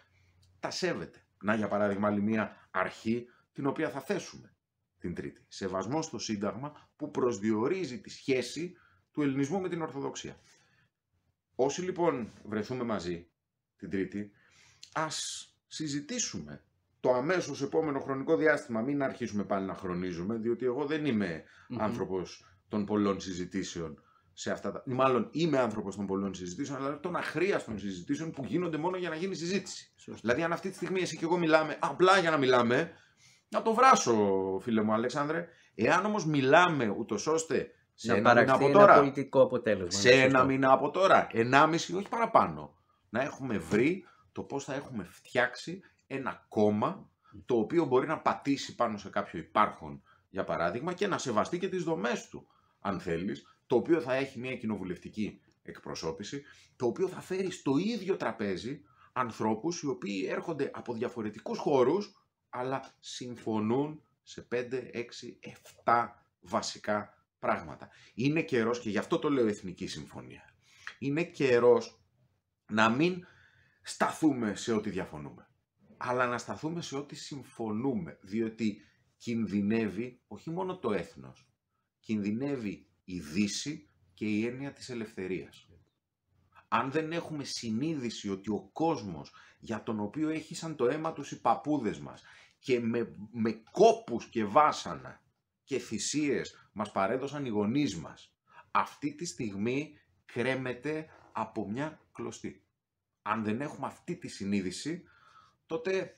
τα σέβεται. Να για παράδειγμα άλλη μια αρχή την οποία θα θέσουμε την Τρίτη. Σεβασμός στο Σύνταγμα που προσδιορίζει τη σχέση του ελληνισμού με την Ορθοδοξία. Όσοι λοιπόν βρεθούμε μαζί την Τρίτη, ας συζητήσουμε το αμέσως επόμενο χρονικό διάστημα. Μην αρχίσουμε πάλι να χρονίζουμε, διότι εγώ δεν είμαι άνθρωπος των πολλών συζητήσεων σε αυτά τα... Μάλλον είμαι άνθρωπος των πολλών συζητήσεων, αλλά των αχρίαστων συζητήσεων που γίνονται μόνο για να γίνει συζήτηση. Σωστή. Δηλαδή αν αυτή τη στιγμή εσύ και εγώ μιλάμε απλά για να μιλάμε, να το βράσω φίλε μου Αλεξάνδρε. Εάν όμως μιλάμε ούτως ώστε σε να μήνα ένα πολιτικό αποτέλεσμα. Σε ένα μήνα από τώρα, ενάμιση, όχι παραπάνω. Να έχουμε βρει το πώς θα έχουμε φτιάξει ένα κόμμα το οποίο μπορεί να πατήσει πάνω σε κάποιο υπάρχον, για παράδειγμα, και να σεβαστεί και τις δομές του, αν θέλεις, το οποίο θα έχει μια κοινοβουλευτική εκπροσώπηση, το οποίο θα φέρει στο ίδιο τραπέζι ανθρώπους οι οποίοι έρχονται από διαφορετικούς χώρους, αλλά συμφωνούν σε 5, 6, 7 βασικά πράγματα. Είναι καιρός, και γι' αυτό το λέω Εθνική Συμφωνία, είναι καιρός να μην σταθούμε σε ό,τι διαφωνούμε, αλλά να σταθούμε σε ό,τι συμφωνούμε, διότι κινδυνεύει όχι μόνο το έθνος, κινδυνεύει η Δύση και η έννοια της ελευθερίας. Αν δεν έχουμε συνείδηση ότι ο κόσμος για τον οποίο έχει σαν το αίμα τους οι παππούδες μας και με, με κόπους και βάσανα και θυσίες μας παρέδωσαν οι γονείς μας, αυτή τη στιγμή κρέμεται από μια κλωστή. Αν δεν έχουμε αυτή τη συνείδηση, τότε,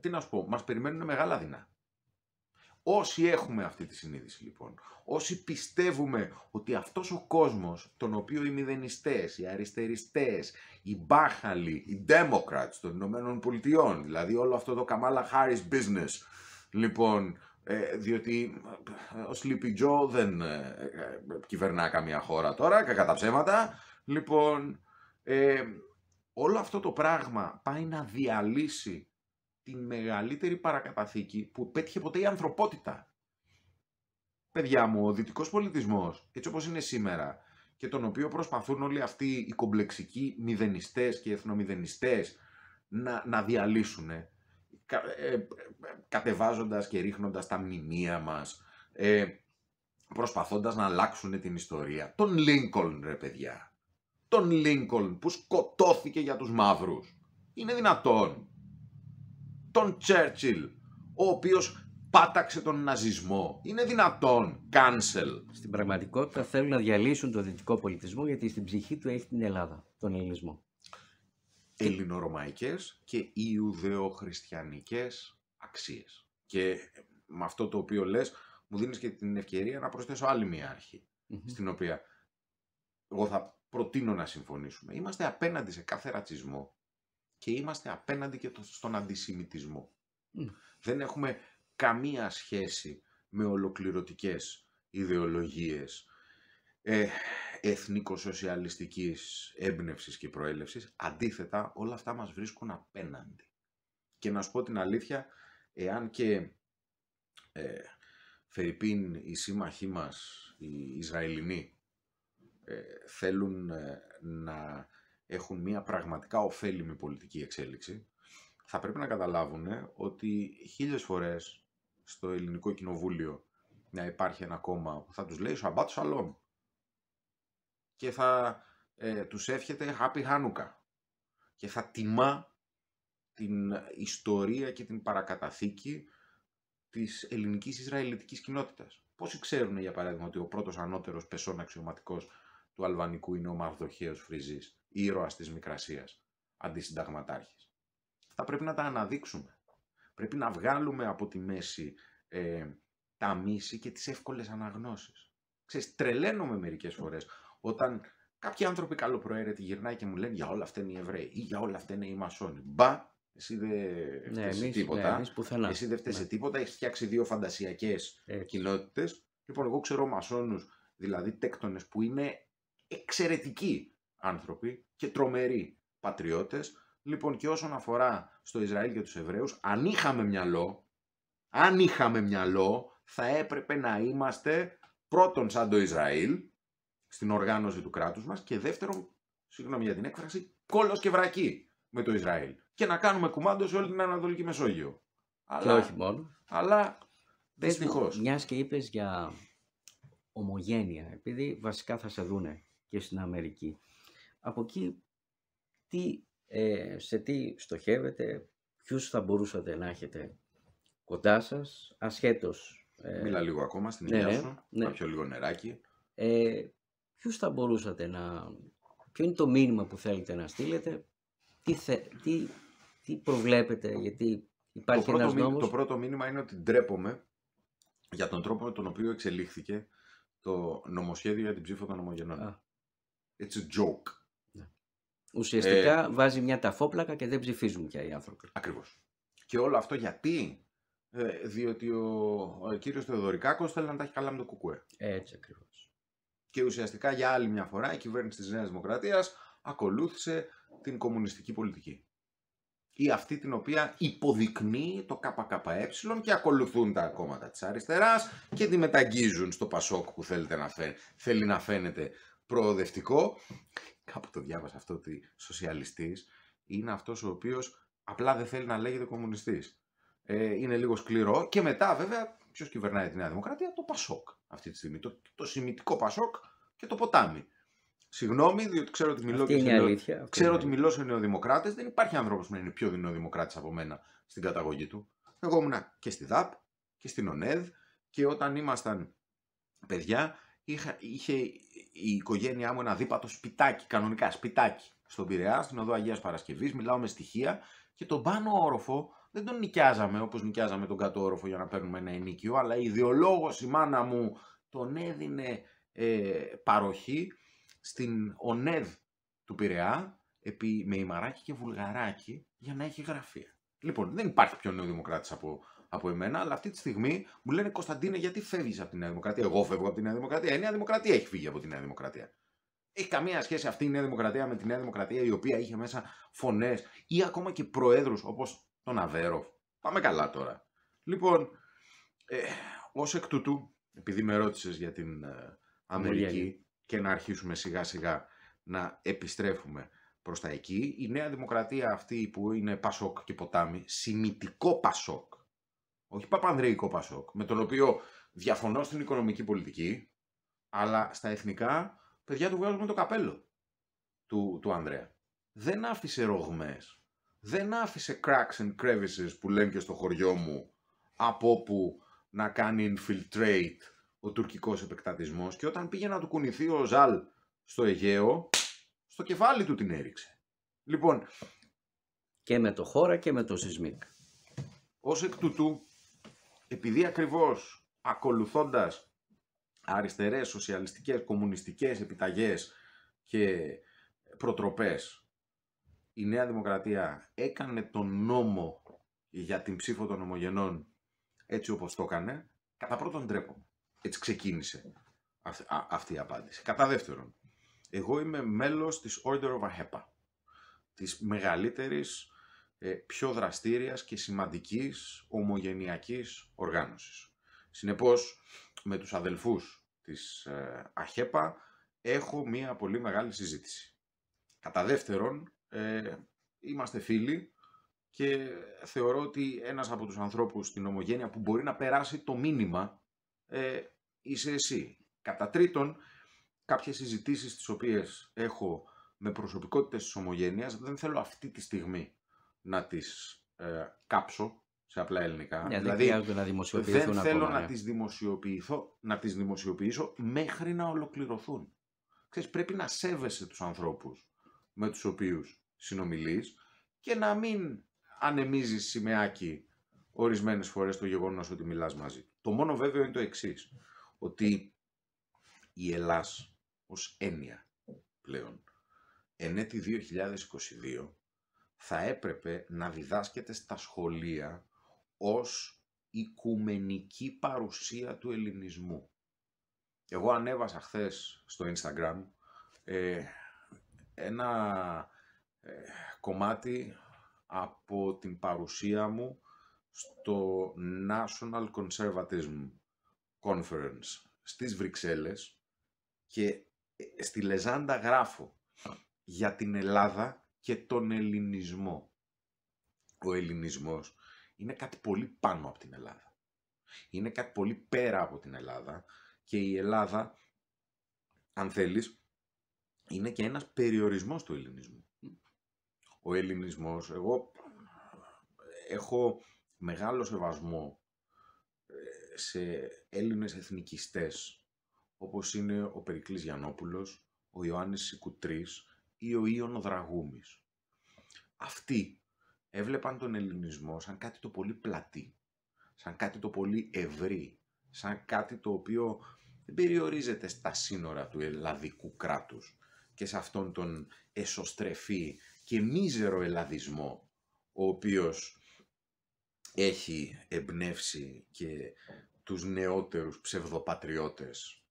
τι να σου πω, μας περιμένουν μεγάλα δεινά. Όσοι έχουμε αυτή τη συνείδηση λοιπόν, όσοι πιστεύουμε ότι αυτός ο κόσμος, τον οποίο οι μηδενιστές, οι αριστεριστές, οι μπάχαλοι, οι Democrats των Ηνωμένων Πολιτειών, δηλαδή όλο αυτό το Καμάλα Harris business, λοιπόν, ε, διότι ε, ο Sleepy Joe δεν ε, κυβερνά καμία χώρα τώρα, κατά τα ψέματα. Λοιπόν, όλο αυτό το πράγμα πάει να διαλύσει τη μεγαλύτερη παρακαταθήκη που πέτυχε ποτέ η ανθρωπότητα. Παιδιά μου, ο δυτικός πολιτισμός, έτσι όπως είναι σήμερα, και τον οποίο προσπαθούν όλοι αυτοί οι κομπλεξικοί μηδενιστές και εθνομηδενιστές να, να διαλύσουν, ε, ε, κατεβάζοντας και ρίχνοντας τα μνημεία μας, ε, προσπαθώντας να αλλάξουν την ιστορία. Τον Λίνκολν ρε παιδιά, τον Λίνκολν που σκοτώθηκε για τους μαύρους. Είναι δυνατόν. Τον Τσέρτσιλ, ο οποίος πάταξε τον ναζισμό. Είναι δυνατόν. Κάνσελ. Στην πραγματικότητα θέλουν να διαλύσουν τον δυτικό πολιτισμό γιατί στην ψυχή του έχει την Ελλάδα, τον ελληνισμό ελληνορωμαϊκές και ιουδεοχριστιανικές αξίες. Και με αυτό το οποίο λες μου δίνεις και την ευκαιρία να προσθέσω άλλη μία στην οποία εγώ θα προτείνω να συμφωνήσουμε. Είμαστε απέναντι σε κάθε ρατσισμό και είμαστε απέναντι και στον αντισημιτισμό. Δεν έχουμε καμία σχέση με ολοκληρωτικές ιδεολογίες, ε, εθνικοσοσιαλιστικής έμπνευσης και προέλευσης. Αντίθετα, όλα αυτά μας βρίσκουν απέναντι. Και να σου πω την αλήθεια, εάν και ε, Φερρυπίν, οι σύμμαχοί μας, οι Ισραηλινοί, ε, θέλουν ε, να έχουν μια πραγματικά ωφέλιμη πολιτική εξέλιξη, θα πρέπει να καταλάβουν ε, ότι χίλιες φορές στο ελληνικό κοινοβούλιο να υπάρχει ένα κόμμα που θα τους λέει «Σαμπάτ σαλόν», και θα ε, τους εύχεται Happy Hanukkah και θα τιμά την ιστορία και την παρακαταθήκη της ελληνικής Ισραηλιτικής κοινότητας. Πόσοι ξέρουν για παράδειγμα ότι ο πρώτος ανώτερος πεσόν αξιωματικός του Αλβανικού είναι ο Μαρδοχέος Φριζής, ήρωας της Μικρασίας, αντισυνταγματάρχης. Αυτά πρέπει να τα αναδείξουμε. Πρέπει να βγάλουμε από τη μέση ε, τα μίση και τις εύκολες αναγνώσεις. Ξέρεις, τρελαίνομαι μερικές φορές όταν κάποιοι άνθρωποι καλοπροαίρετοι γυρνάει και μου λένε για όλα αυτά είναι οι Εβραίοι ή για όλα αυτά είναι οι Μασόνοι. Μπα, εσύ δεν ναι, φταίει ναι, τίποτα. Ναι, εσύ δεν φταίει τίποτα. Έχεις φτιάξει δύο φαντασιακές κοινότητες. Λοιπόν, εγώ ξέρω Μασόνους, δηλαδή τέκτονες που είναι εξαιρετικοί άνθρωποι και τρομεροί πατριώτες. Λοιπόν, και όσον αφορά στο Ισραήλ και τους Εβραίους, αν είχαμε μυαλό, αν είχαμε μυαλό, θα έπρεπε να είμαστε πρώτον σαν το Ισραήλ στην οργάνωση του κράτους μας και δεύτερον, συγγνώμη για την έκφραση, κόλος και βρακή με το Ισραήλ και να κάνουμε κουμάντο σε όλη την Ανατολική Μεσόγειο. Αλλά, όχι μόνο. Αλλά δυστυχώς. Μιας και είπες για ομογένεια, επειδή βασικά θα σε δούνε και στην Αμερική. Από εκεί τι, ε, σε τι στοχεύετε, ποιους θα μπορούσατε να έχετε κοντά σας, ασχέτως... Ε, Μίλα λίγο ακόμα στην ναι, υγεία ναι, σου, ναι. πιω λίγο νεράκι. Ε, ποιους θα μπορούσατε να... Ποιο είναι το μήνυμα που θέλετε να στείλετε, τι, θε... τι... τι προβλέπετε, γιατί υπάρχει ένα νόμος. Το πρώτο μήνυμα είναι ότι ντρέπομαι για τον τρόπο τον οποίο εξελίχθηκε το νομοσχέδιο για την ψήφο των ομογενών. It's a joke. Ναι. Ουσιαστικά ε, βάζει μια ταφόπλακα και δεν ψηφίζουν πια οι άνθρωποι. Ακριβώς. Και όλο αυτό γιατί, ε, διότι ο, ο κύριος Θεοδωρικάκος θέλει να τα έχει καλά με το κουκουέ. Έτσι ακριβώς. Και ουσιαστικά για άλλη μια φορά η κυβέρνηση της Νέας Δημοκρατίας ακολούθησε την κομμουνιστική πολιτική. Ή αυτή την οποία υποδεικνύει το ΚΚΕ και ακολουθούν τα κόμματα της αριστεράς και τη μεταγγίζουν στο Πασόκ που θέλετε να θέλει να φαίνεται προοδευτικό. Κάπου το διάβασα αυτό ότι σοσιαλιστής είναι αυτός ο οποίος απλά δεν θέλει να λέγεται κομμουνιστής. Ε, είναι λίγο σκληρό και μετά βέβαια ποιος κυβερνάει τη Νέα Δημοκρατία, το Πασόκ αυτή τη στιγμή. Το, το Πασόκ και το ποτάμι. Συγγνώμη, διότι ξέρω ότι μιλώ και αλήθεια, Ξέρω ότι μιλώ σε νεοδημοκράτες. Δεν υπάρχει άνθρωπος που να είναι πιο νεοδημοκράτης από μένα στην καταγωγή του. Εγώ ήμουν και στη ΔΑΠ και στην ΟΝΕΔ και όταν ήμασταν παιδιά είχα, είχε η οικογένειά μου ένα δίπατο σπιτάκι, κανονικά σπιτάκι, στον Πειραιά, στην Οδό Αγίας Παρασκευής, μιλάω με στοιχεία και τον πάνω όροφο δεν τον νοικιάζαμε όπως νοικιάζαμε τον κατόροφο για να παίρνουμε ένα ενίκιο, αλλά ιδεολόγος η μάνα μου τον έδινε ε, παροχή στην ΟΝΕΔ του Πειραιά επί, με ημαράκι και βουλγαράκι για να έχει γραφεία. Λοιπόν, δεν υπάρχει πιο νέο από, από εμένα, αλλά αυτή τη στιγμή μου λένε Κωνσταντίνε, γιατί φεύγεις από τη Νέα Δημοκρατία. Εγώ φεύγω από τη Νέα Δημοκρατία. Η Νέα Δημοκρατία έχει φύγει από τη Νέα Δημοκρατία. Έχει καμία σχέση αυτή η Νέα Δημοκρατία με τη Νέα Δημοκρατία η οποία είχε μέσα φωνές ή ακόμα και προέδρους όπως τον Αβέρο. Πάμε καλά τώρα. Λοιπόν, ε, ως εκ τούτου, επειδή με ρώτησες για την ε, Αμερική ναι. και να αρχίσουμε σιγά σιγά να επιστρέφουμε προς τα εκεί, η Νέα Δημοκρατία αυτή που είναι Πασόκ και Ποτάμι, σημητικό Πασόκ, όχι Παπανδρεϊκό Πασόκ, με τον οποίο διαφωνώ στην οικονομική πολιτική, αλλά στα εθνικά, παιδιά του βγάζουμε το καπέλο του, του Ανδρέα. Δεν άφησε ρογμές δεν άφησε cracks and crevices που λένε και στο χωριό μου από όπου να κάνει infiltrate ο τουρκικός επεκτατισμός και όταν πήγε να του κουνηθεί ο Ζαλ στο Αιγαίο, στο κεφάλι του την έριξε. Λοιπόν... Και με το χώρα και με το σεισμικ. Ως εκ τούτου, επειδή ακριβώς ακολουθώντας αριστερές, σοσιαλιστικές, κομμουνιστικές επιταγές και προτροπές η Νέα Δημοκρατία έκανε τον νόμο για την ψήφο των ομογενών έτσι όπως το έκανε, κατά πρώτον ντρέπομαι. Έτσι ξεκίνησε αυτή η απάντηση. Κατά δεύτερον, εγώ είμαι μέλος της Order of AHEPA, της μεγαλύτερης, ε, πιο δραστήριας και σημαντικής ομογενειακής οργάνωσης. Συνεπώς, με τους αδελφούς της ΑΧΕΠΑ έχω μία πολύ μεγάλη συζήτηση. Κατά δεύτερον, ε, είμαστε φίλοι και θεωρώ ότι ένας από τους ανθρώπους στην ομογένεια που μπορεί να περάσει το μήνυμα ε, είσαι εσύ. Κατά τρίτον, κάποιες συζητήσεις τις οποίες έχω με προσωπικότητες της ομογένειας δεν θέλω αυτή τη στιγμή να τις ε, κάψω σε απλά ελληνικά. Ναι, δηλαδή, δεν να θέλω να, τις δημοσιοποιηθώ, να τις δημοσιοποιήσω μέχρι να ολοκληρωθούν. Ξέρεις, πρέπει να σέβεσαι τους ανθρώπους με τους οποίους συνομιλείς και να μην ανεμίζεις σημαίακι ορισμένες φορές το γεγονός ότι μιλάς μαζί. Το μόνο βέβαιο είναι το εξής: ότι η Ελλάς ως έννοια πλέον εν έτη 2022 θα έπρεπε να διδάσκεται στα σχολεία ως οικουμενική παρουσία του ελληνισμού. Εγώ ανέβασα χθες στο Instagram ε, ένα ε, κομμάτι από την παρουσία μου στο National Conservatism Conference στις Βρυξέλλες και ε, στη Λεζάντα γράφω για την Ελλάδα και τον ελληνισμό. Ο ελληνισμός είναι κάτι πολύ πάνω από την Ελλάδα. Είναι κάτι πολύ πέρα από την Ελλάδα και η Ελλάδα, αν θέλεις, είναι και ένας περιορισμός του ελληνισμού. Ο ελληνισμός, εγώ έχω μεγάλο σεβασμό ε, σε Έλληνες εθνικιστές, όπως είναι ο Περικλής Γιαννόπουλος, ο Ιωάννης Σικουτρής ή ο Ιων Δραγούμης. Αυτοί έβλεπαν τον ελληνισμό σαν κάτι το πολύ πλατή, σαν κάτι το πολύ ευρύ, σαν κάτι το οποίο δεν περιορίζεται στα σύνορα του ελλαδικού κράτους και σε αυτόν τον εσωστρεφή και μίζερο ελαδισμό ο οποίος έχει εμπνεύσει και τους νεότερους ψευδοπατριώτες,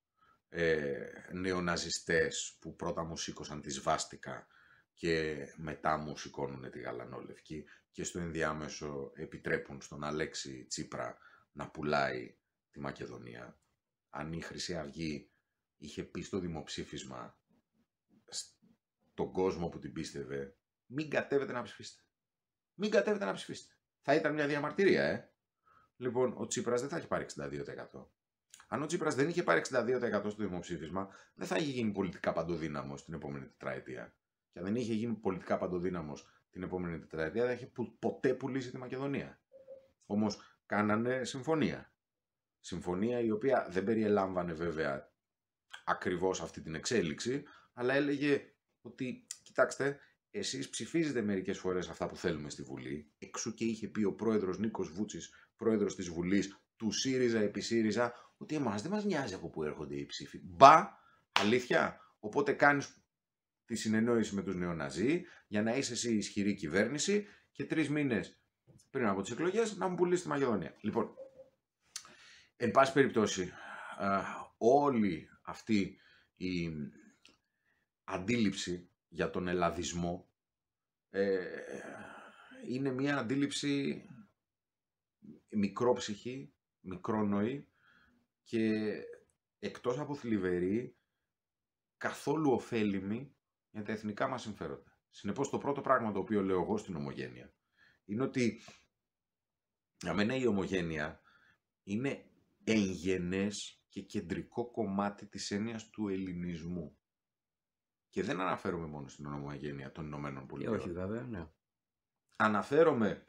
ε, νεοναζιστές που πρώτα μου σήκωσαν τη σβάστηκα και μετά μου σηκώνουν τη γαλανόλευκη και στο ενδιάμεσο επιτρέπουν στον Αλέξη Τσίπρα να πουλάει τη Μακεδονία. Αν η Χρυσή Αυγή είχε πει στο δημοψήφισμα τον κόσμο που την πίστευε, μην κατέβετε να ψηφίσετε. Μην κατέβετε να ψηφίσετε. Θα ήταν μια διαμαρτυρία, ε. Λοιπόν, ο Τσίπρας δεν θα έχει πάρει 62%. Αν ο Τσίπρας δεν είχε πάρει 62% στο δημοψήφισμα, δεν θα είχε γίνει πολιτικά παντοδύναμος την επόμενη τετραετία. Και αν δεν είχε γίνει πολιτικά παντοδύναμος την επόμενη τετραετία, δεν είχε ποτέ πουλήσει τη Μακεδονία. Όμως κάνανε συμφωνία. Συμφωνία η οποία δεν περιελάμβανε βέβαια ακριβώς αυτή την εξέλιξη, αλλά έλεγε ότι, κοιτάξτε, εσείς ψηφίζετε μερικές φορές αυτά που θέλουμε στη Βουλή. Εξού και είχε πει ο πρόεδρος Νίκος Βούτσης, πρόεδρος της Βουλής, του ΣΥΡΙΖΑ επί ΣΥΡΙΖΑ, ότι εμάς δεν μας νοιάζει από πού έρχονται οι ψήφοι. Μπα, αλήθεια. Οπότε κάνεις τη συνεννόηση με τους νεοναζί για να είσαι εσύ ισχυρή κυβέρνηση και τρεις μήνες πριν από τις εκλογές να μου πουλήσεις τη Μακεδονία. Λοιπόν, εν πάση περιπτώσει, όλοι αυτοί οι αντίληψη για τον ελαδισμό ε, είναι μια αντίληψη μικρόψυχη, μικρόνοη και εκτός από θλιβερή καθόλου ωφέλιμη για τα εθνικά μας συμφέροντα. Συνεπώς το πρώτο πράγμα το οποίο λέω εγώ στην ομογένεια είναι ότι για μένα η ομογένεια είναι εγγενές και κεντρικό κομμάτι της έννοιας του ελληνισμού. Και δεν αναφέρομαι μόνο στην ονομογένεια των Ηνωμένων ε, Πολιτειών. Όχι, βέβαια, ναι. Αναφέρομαι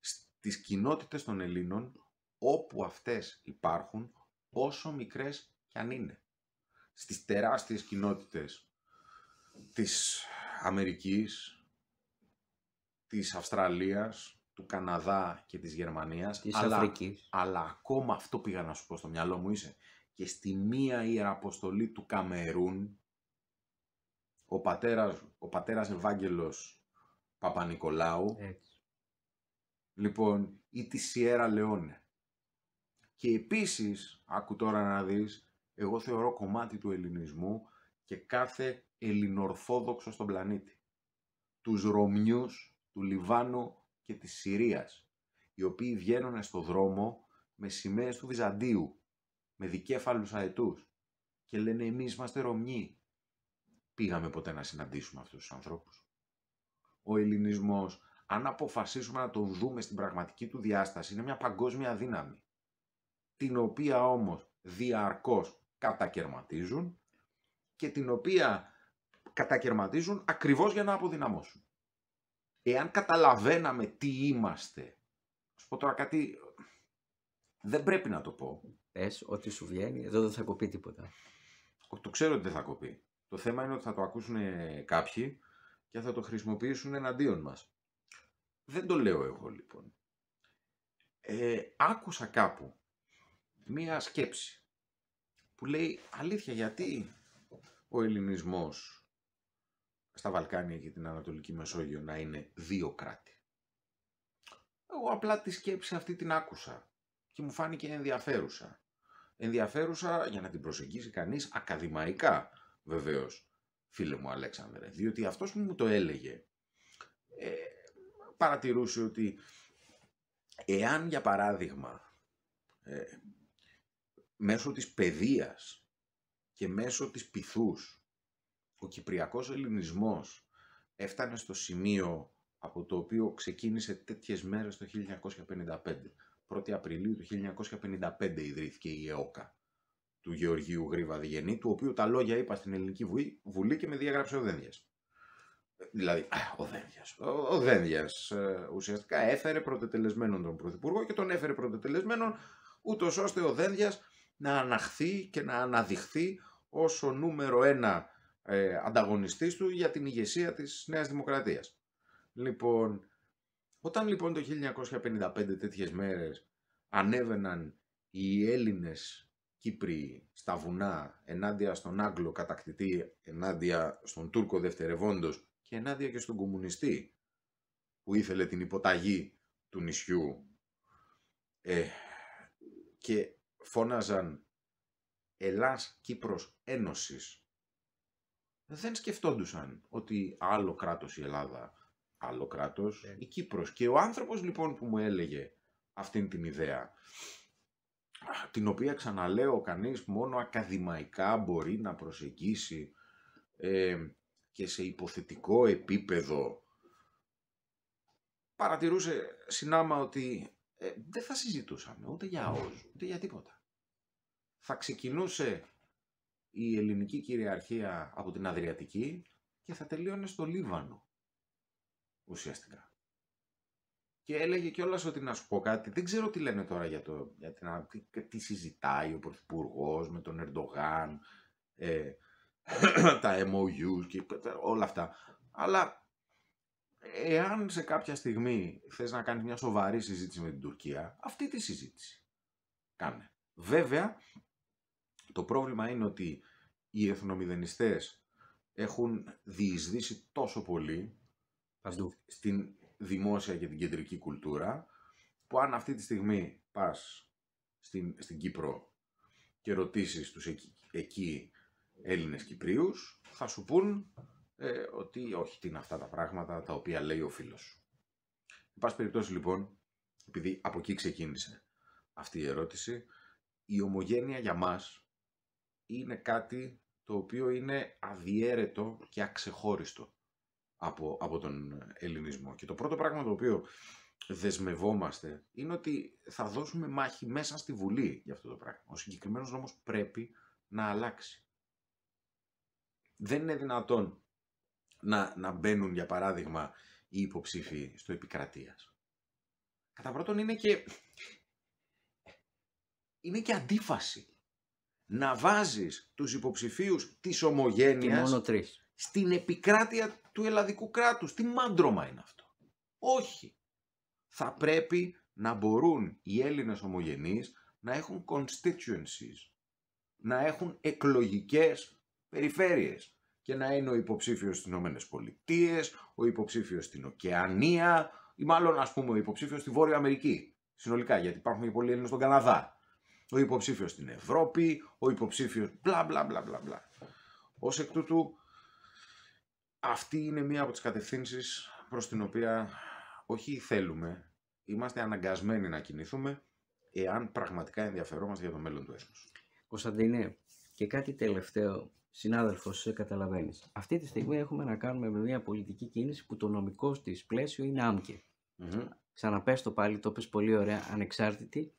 στις κοινότητες των Ελλήνων όπου αυτές υπάρχουν όσο μικρές κι αν είναι. Στις τεράστιες κοινότητες της Αμερικής, της Αυστραλίας, του Καναδά και της Γερμανίας. Της αλλά, Αλλά ακόμα αυτό πήγα να σου πω στο μυαλό μου είσαι. Και στη μία ιεραποστολή του Καμερούν ο πατέρας, ο πατέρας Ευάγγελος Παπα-Νικολάου. Λοιπόν, ή τη Σιέρα Λεόνε. Και επίσης, άκου τώρα να δεις, εγώ θεωρώ κομμάτι του ελληνισμού και κάθε ελληνορθόδοξο στον πλανήτη. Τους Ρωμιούς, του Λιβάνου και της Συρίας, οι οποίοι βγαίνουν στο δρόμο με σημαίες του Βυζαντίου, με δικέφαλους αετούς και λένε εμείς είμαστε Ρωμιοί, πήγαμε ποτέ να συναντήσουμε αυτούς τους ανθρώπους. Ο ελληνισμός, αν αποφασίσουμε να τον δούμε στην πραγματική του διάσταση, είναι μια παγκόσμια δύναμη, την οποία όμως διαρκώς κατακαιρματίζουν και την οποία κατακαιρματίζουν ακριβώς για να αποδυναμώσουν. Εάν καταλαβαίναμε τι είμαστε, σου πω τώρα κάτι, δεν πρέπει να το πω. Πες ότι σου βγαίνει, εδώ δεν θα κοπεί τίποτα. Το ξέρω ότι δεν θα κοπεί. Το θέμα είναι ότι θα το ακούσουν κάποιοι και θα το χρησιμοποιήσουν εναντίον μας. Δεν το λέω εγώ λοιπόν. Ε, άκουσα κάπου μία σκέψη που λέει αλήθεια γιατί ο ελληνισμός στα Βαλκάνια και την Ανατολική Μεσόγειο να είναι δύο κράτη. Εγώ απλά τη σκέψη αυτή την άκουσα και μου φάνηκε ενδιαφέρουσα. Ενδιαφέρουσα για να την προσεγγίσει κανείς ακαδημαϊκά βεβαίως, φίλε μου Αλέξανδρε, διότι αυτός που μου το έλεγε ε, παρατηρούσε ότι εάν για παράδειγμα ε, μέσω της παιδείας και μέσω της πυθούς ο κυπριακός ελληνισμός έφτανε στο σημείο από το οποίο ξεκίνησε τέτοιες μέρες το 1955. 1η Απριλίου του 1955 ιδρύθηκε η ΕΟΚΑ του Γεωργίου Γρήβα Διγενή, του οποίου τα λόγια είπα στην Ελληνική Βουλή, και με διαγράψε ο Δένδιας. Δηλαδή, ο δένδιας Ο, ο ε, ουσιαστικά έφερε πρωτετελεσμένον τον Πρωθυπουργό και τον έφερε πρωτετελεσμένον ούτως ώστε ο δένδιας να αναχθεί και να αναδειχθεί ως ο νούμερο ένα ε, ανταγωνιστής του για την ηγεσία της Νέας Δημοκρατίας. Λοιπόν, όταν λοιπόν το 1955 τέτοιες μέρες ανέβαιναν οι Έλληνες Κύπροι στα βουνά ενάντια στον Άγγλο κατακτητή, ενάντια στον Τούρκο δευτερευόντος και ενάντια και στον κομμουνιστή που ήθελε την υποταγή του νησιού ε, και φώναζαν Ελλάς Κύπρος Ένωσης. Δεν σκεφτόντουσαν ότι άλλο κράτος η Ελλάδα, άλλο κράτος ναι. η Κύπρος. Και ο άνθρωπος λοιπόν που μου έλεγε αυτήν την ιδέα την οποία ξαναλέω κανείς μόνο ακαδημαϊκά μπορεί να προσεγγίσει ε, και σε υποθετικό επίπεδο παρατηρούσε συνάμα ότι ε, δεν θα συζητούσαμε ούτε για ναι. όρους, ούτε για τίποτα. Θα ξεκινούσε η ελληνική κυριαρχία από την Αδριατική και θα τελείωνε στο Λίβανο ουσιαστικά. Και έλεγε κιόλας ότι να σου πω κάτι, δεν ξέρω τι λένε τώρα για, το, για την τι συζητάει ο Πρωθυπουργός με τον Ερντογάν, ε, τα MOU και όλα αυτά. Αλλά εάν σε κάποια στιγμή θες να κάνεις μια σοβαρή συζήτηση με την Τουρκία, αυτή τη συζήτηση κάνε. Βέβαια, το πρόβλημα είναι ότι οι εθνομηδενιστές έχουν διεισδύσει τόσο πολύ στην δημόσια για την κεντρική κουλτούρα, που αν αυτή τη στιγμή πας στην, στην Κύπρο και ρωτήσεις τους εκεί, εκεί Έλληνες Κυπρίους, θα σου πούν ε, ότι όχι, τι είναι αυτά τα πράγματα τα οποία λέει ο φίλος σου. Εν πάση περιπτώσει λοιπόν, επειδή από εκεί ξεκίνησε αυτή η ερώτηση, η ομογένεια για μας είναι κάτι το οποίο είναι αδιέρετο και αξεχώριστο από, από τον ελληνισμό. Και το πρώτο πράγμα το οποίο δεσμευόμαστε είναι ότι θα δώσουμε μάχη μέσα στη Βουλή για αυτό το πράγμα. Ο συγκεκριμένος νόμος πρέπει να αλλάξει. Δεν είναι δυνατόν να, να μπαίνουν, για παράδειγμα, οι υποψήφοι στο επικρατείας. Κατά πρώτον είναι και, είναι και αντίφαση. Να βάζεις τους υποψηφίους της ομογένειας μόνο στην επικράτεια του ελλαδικού κράτους. Τι μάντρωμα είναι αυτό. Όχι. Θα πρέπει να μπορούν οι Έλληνες ομογενείς να έχουν constituencies, να έχουν εκλογικές περιφέρειες και να είναι ο υποψήφιος στις Ηνωμένες Πολιτείες, ο υποψήφιος στην Οκεανία ή μάλλον ας πούμε ο υποψήφιος στη Βόρεια Αμερική συνολικά γιατί υπάρχουν και πολλοί Έλληνες στον Καναδά. Ο υποψήφιος στην Ευρώπη, ο υποψήφιος μπλα μπλα μπλα μπλα. Ως εκ τούτου αυτή είναι μία από τις κατευθύνσεις προς την οποία όχι θέλουμε, είμαστε αναγκασμένοι να κινηθούμε εάν πραγματικά ενδιαφερόμαστε για το μέλλον του έθνους. Κωνσταντίνε, και κάτι τελευταίο, συνάδελφος, σε καταλαβαίνεις. Αυτή τη στιγμή έχουμε να κάνουμε με μια πολιτική κίνηση που το νομικό της πλαίσιο είναι άμκε. πάλι, το πες πολύ ωραία, ανεξάρτητη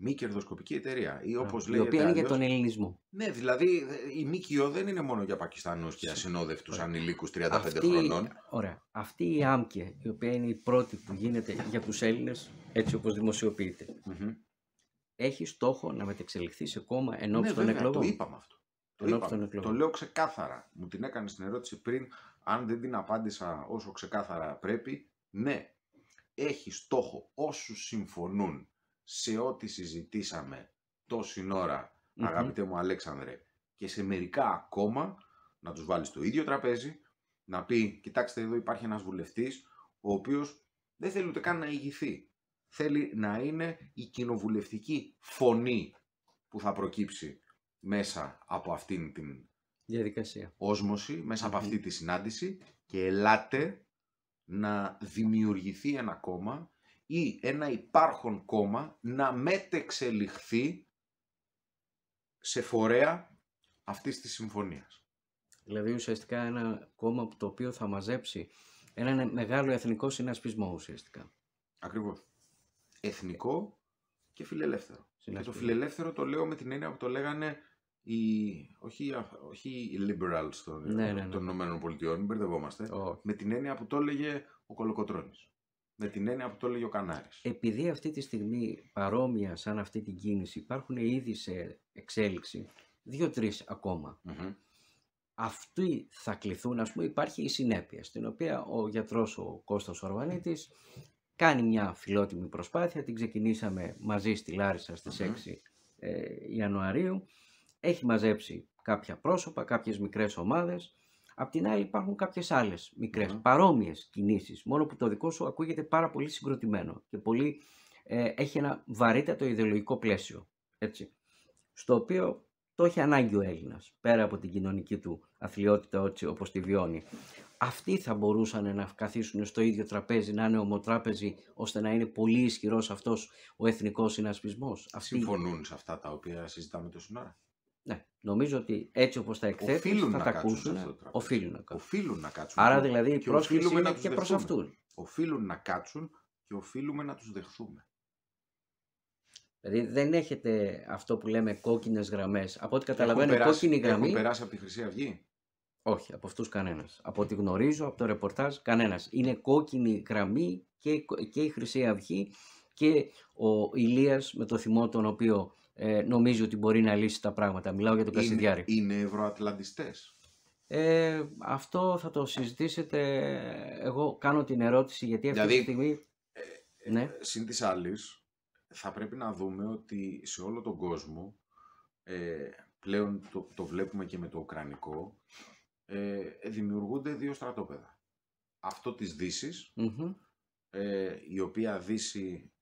μη κερδοσκοπική εταιρεία. Ή όπως η οποία είναι αλλιώς, για τον ελληνισμό. Ναι, δηλαδή ε, η ΜΚΙΟ δεν είναι μόνο για Πακιστανούς και ασυνόδευτου ανηλίκου 35 χρονών. Ωραία. Αυτή η ΆΜΚΕ, η οποία είναι η πρώτη που γίνεται για τους Έλληνες, έτσι όπως έχει στόχο να μετεξελιχθεί σε κόμμα ενώπιον ναι, των εκλογών. Το είπαμε αυτό. Το, είπα, το λέω ξεκάθαρα. Μου την έκανε την ερώτηση πριν. Αν δεν την απάντησα όσο ξεκάθαρα πρέπει, ναι, έχει στόχο όσους συμφωνούν σε ό,τι συζητήσαμε τόση αγαπητέ μου Αλέξανδρε, και σε μερικά ακόμα, να τους βάλεις στο ίδιο τραπέζι, να πει, κοιτάξτε εδώ υπάρχει ένας βουλευτής, ο οποίος δεν θέλει ούτε καν να ηγηθεί. Θέλει να είναι η κοινοβουλευτική φωνή που θα προκύψει μέσα από αυτήν την διαδικασία. Όσμωση, από αυτή τη συνάντηση και ελάτε να δημιουργηθεί ένα κόμμα ή ένα υπάρχον κόμμα να μετεξελιχθεί σε φορέα αυτής της συμφωνίας. Δηλαδή ουσιαστικά ένα κόμμα το οποίο θα μαζέψει ένα μεγάλο εθνικό συνασπισμό ουσιαστικά. Ακριβώς. Εθνικό και φιλελεύθερο. Και το φιλελεύθερο το λέω με την έννοια που το λέγανε οι, όχι, όχι οι liberals των, ναι, ναι, ναι. Ηνωμένων Πολιτειών, μπερδευόμαστε, με την έννοια που το έλεγε ο Κολοκοτρώνης. Με την έννοια που το έλεγε ο Κανάρης. Επειδή αυτή τη στιγμή παρόμοια σαν αυτή την κίνηση υπάρχουν ήδη σε εξέλιξη, δύο-τρει ακομα Αυτοί θα κληθούν, ας πούμε, υπάρχει η συνέπεια, στην οποία ο γιατρός ο Κώστας Ορβανίτης κάνει μια φιλότιμη προσπάθεια. Την ξεκινήσαμε μαζί στη Λάρισα στις 6 ε, Ιανουαρίου. Έχει μαζέψει κάποια πρόσωπα, κάποιες μικρές ομάδες Απ' την άλλη υπάρχουν κάποιες άλλες μικρές, mm. παρόμοιες κινήσεις, μόνο που το δικό σου ακούγεται πάρα πολύ συγκροτημένο και πολύ, ε, έχει ένα βαρύτατο ιδεολογικό πλαίσιο, έτσι, στο οποίο το έχει ανάγκη ο Έλληνας, πέρα από την κοινωνική του αθλειότητα έτσι, όπως τη βιώνει. Αυτοί θα μπορούσαν να καθίσουν στο ίδιο τραπέζι, να είναι ομοτράπεζοι, ώστε να είναι πολύ ισχυρός αυτός ο εθνικός συνασπισμός. Συμφωνούν σε αυτά τα οποία συζητάμε το σήμερα. Ναι. Νομίζω ότι έτσι όπως τα εκθέτουν, θα τα ακούσουν. Οφείλουν να κάτσουν. Οφείλουν να κάτσουν. Άρα δηλαδή η πρόσκληση είναι και προ αυτούς. Οφείλουν να κάτσουν και οφείλουμε να τους δεχθούμε. Δηλαδή δεν έχετε αυτό που λέμε κόκκινες γραμμές. Από ό,τι καταλαβαίνω, περάσει, κόκκινη γραμμή. Έχουν περάσει από τη Χρυσή Αυγή. Όχι, από αυτούς κανένας. Από ό,τι γνωρίζω, από το ρεπορτάζ, κανένας. Είναι κόκκινη γραμμή και, και η Χρυσή Αυγή και ο Ηλίας με το θυμό τον οποίο ε, νομίζει ότι μπορεί να λύσει τα πράγματα. Μιλάω για τον Κασιδιάρη. Είναι ευρωατλαντιστές. Ε, αυτό θα το συζητήσετε. Εγώ κάνω την ερώτηση γιατί αυτή τη δηλαδή, στιγμή. Ε, ε ναι. Συν της άλλης, θα πρέπει να δούμε ότι σε όλο τον κόσμο ε, πλέον το, το βλέπουμε και με το Ουκρανικό ε, δημιουργούνται δύο στρατόπεδα. Αυτό της δυση η οποία δύση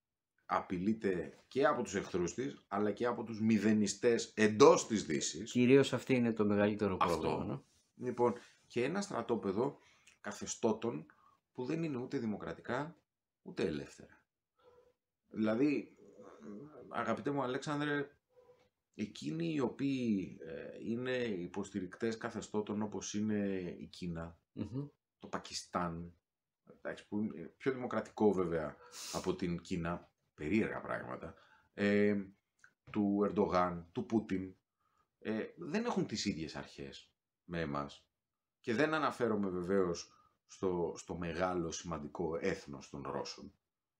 απειλείται και από τους εχθρούς της, αλλά και από τους μηδενιστές εντός της δύσης. Κυρίως αυτή είναι το μεγαλύτερο πρόβλημα. Ναι. Λοιπόν, και ένα στρατόπεδο καθεστώτων που δεν είναι ούτε δημοκρατικά, ούτε ελεύθερα. Δηλαδή, αγαπητέ μου Αλέξανδρε, εκείνοι οι οποίοι ε, είναι υποστηρικτές καθεστώτων όπως είναι η κινα το Πακιστάν, που είναι πιο δημοκρατικό βέβαια από την Κίνα, περίεργα πράγματα ε, του Ερντογάν, του Πούτιν, ε, δεν έχουν τις ίδιες αρχές με εμάς. Και δεν αναφέρομαι βεβαίως στο, στο μεγάλο σημαντικό έθνος των Ρώσων.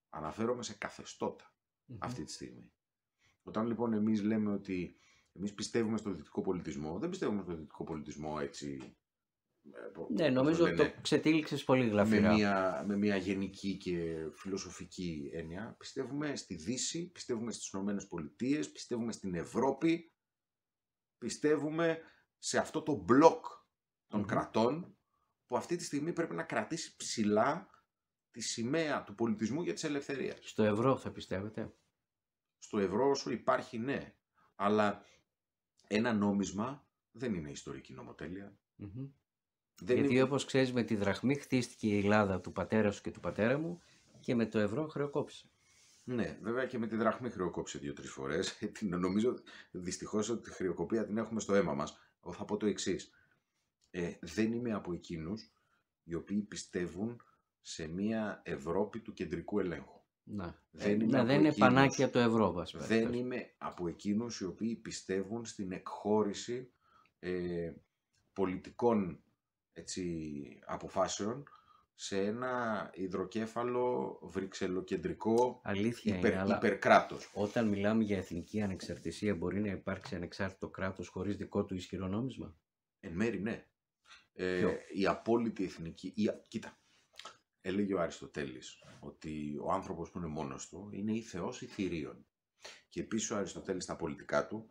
Αναφέρομαι σε καθεστωτα αυτή τη στιγμή. Όταν λοιπόν εμείς λέμε ότι εμείς πιστεύουμε στο δυτικό πολιτισμό, δεν πιστεύουμε στο δυτικό πολιτισμό έτσι ναι, νομίζω ότι το ξετύλιξες πολύ γλαφυρά. Με μια, γενική και φιλοσοφική έννοια. Πιστεύουμε στη Δύση, πιστεύουμε στις Ηνωμένες Πολιτείες, πιστεύουμε στην Ευρώπη, πιστεύουμε σε αυτό το μπλοκ των κρατών που αυτή τη στιγμή πρέπει να κρατήσει ψηλά τη σημαία του πολιτισμού για τις ελευθερίες Στο ευρώ θα πιστεύετε. Στο ευρώ όσο υπάρχει ναι, αλλά ένα νόμισμα δεν είναι ιστορική δεν Γιατί είναι... όπως ξέρεις με τη δραχμή χτίστηκε η Ελλάδα του πατέρα σου και του πατέρα μου και με το ευρώ χρεοκόπησε. Ναι, βέβαια και με τη δραχμή χρεοκόπησε δύο-τρει φορές. Νομίζω δυστυχώς ότι τη χρεοκοπία την έχουμε στο αίμα μας. Θα πω το εξής. Ε, δεν είμαι από εκείνους οι οποίοι πιστεύουν σε μια Ευρώπη του κεντρικού ελέγχου. Να. Δεν, ε, δεν είναι πανάκια το ευρώ, μας, Δεν είμαι από εκείνους οι οποίοι πιστεύουν στην εκχώρηση ε, πολιτικών έτσι, αποφάσεων σε ένα υδροκέφαλο βρυξελοκεντρικό Αλήθεια υπερκράτος. Όταν μιλάμε για εθνική ανεξαρτησία μπορεί να υπάρξει ανεξάρτητο κράτος χωρίς δικό του ισχυρό νόμισμα. Εν μέρη ναι. Ε, η απόλυτη εθνική... Η, κοίτα, έλεγε ο Αριστοτέλης ότι ο άνθρωπος που είναι μόνος του είναι ή θεός ή θηρίων. Και επίσης ο Αριστοτέλης στα πολιτικά του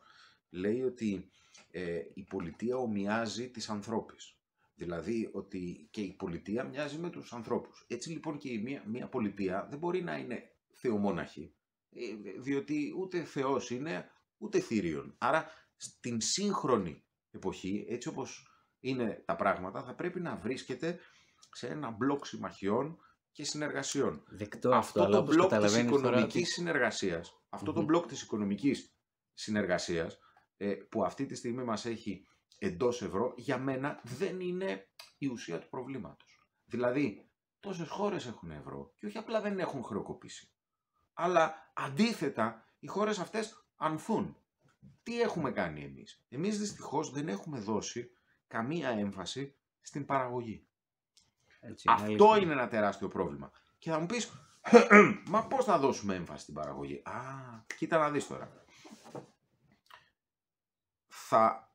λέει ότι ε, η πολιτεία ομοιάζει τις ανθρώπεις. Δηλαδή ότι και η πολιτεία μοιάζει με τους ανθρώπους. Έτσι λοιπόν και μια, μια πολιτεία δεν μπορεί να είναι θεομόναχη, ε, διότι ούτε θεός είναι ούτε θηρίων. Άρα στην σύγχρονη εποχή, έτσι όπως είναι τα πράγματα, θα πρέπει να βρίσκεται σε ένα μπλοκ συμμαχιών και συνεργασιών. Δεκτό αυτό, το μπλοκ της οικονομικής συνεργασίας, το μπλοκ της οικονομικής συνεργασίας, που αυτή τη στιγμή μας έχει Εντός ευρώ για μένα δεν είναι η ουσία του προβλήματος. Δηλαδή, τόσες χώρες έχουν ευρώ και όχι απλά δεν έχουν χρεοκοπήσει. Αλλά αντίθετα, οι χώρες αυτές ανθούν. Τι έχουμε κάνει εμείς. Εμείς δυστυχώς δεν έχουμε δώσει καμία έμφαση στην παραγωγή. Έτσι, Αυτό είναι ένα τεράστιο πρόβλημα. Και θα μου πεις, μα πώς θα δώσουμε έμφαση στην παραγωγή. Α, κοίτα να δεις τώρα. Θα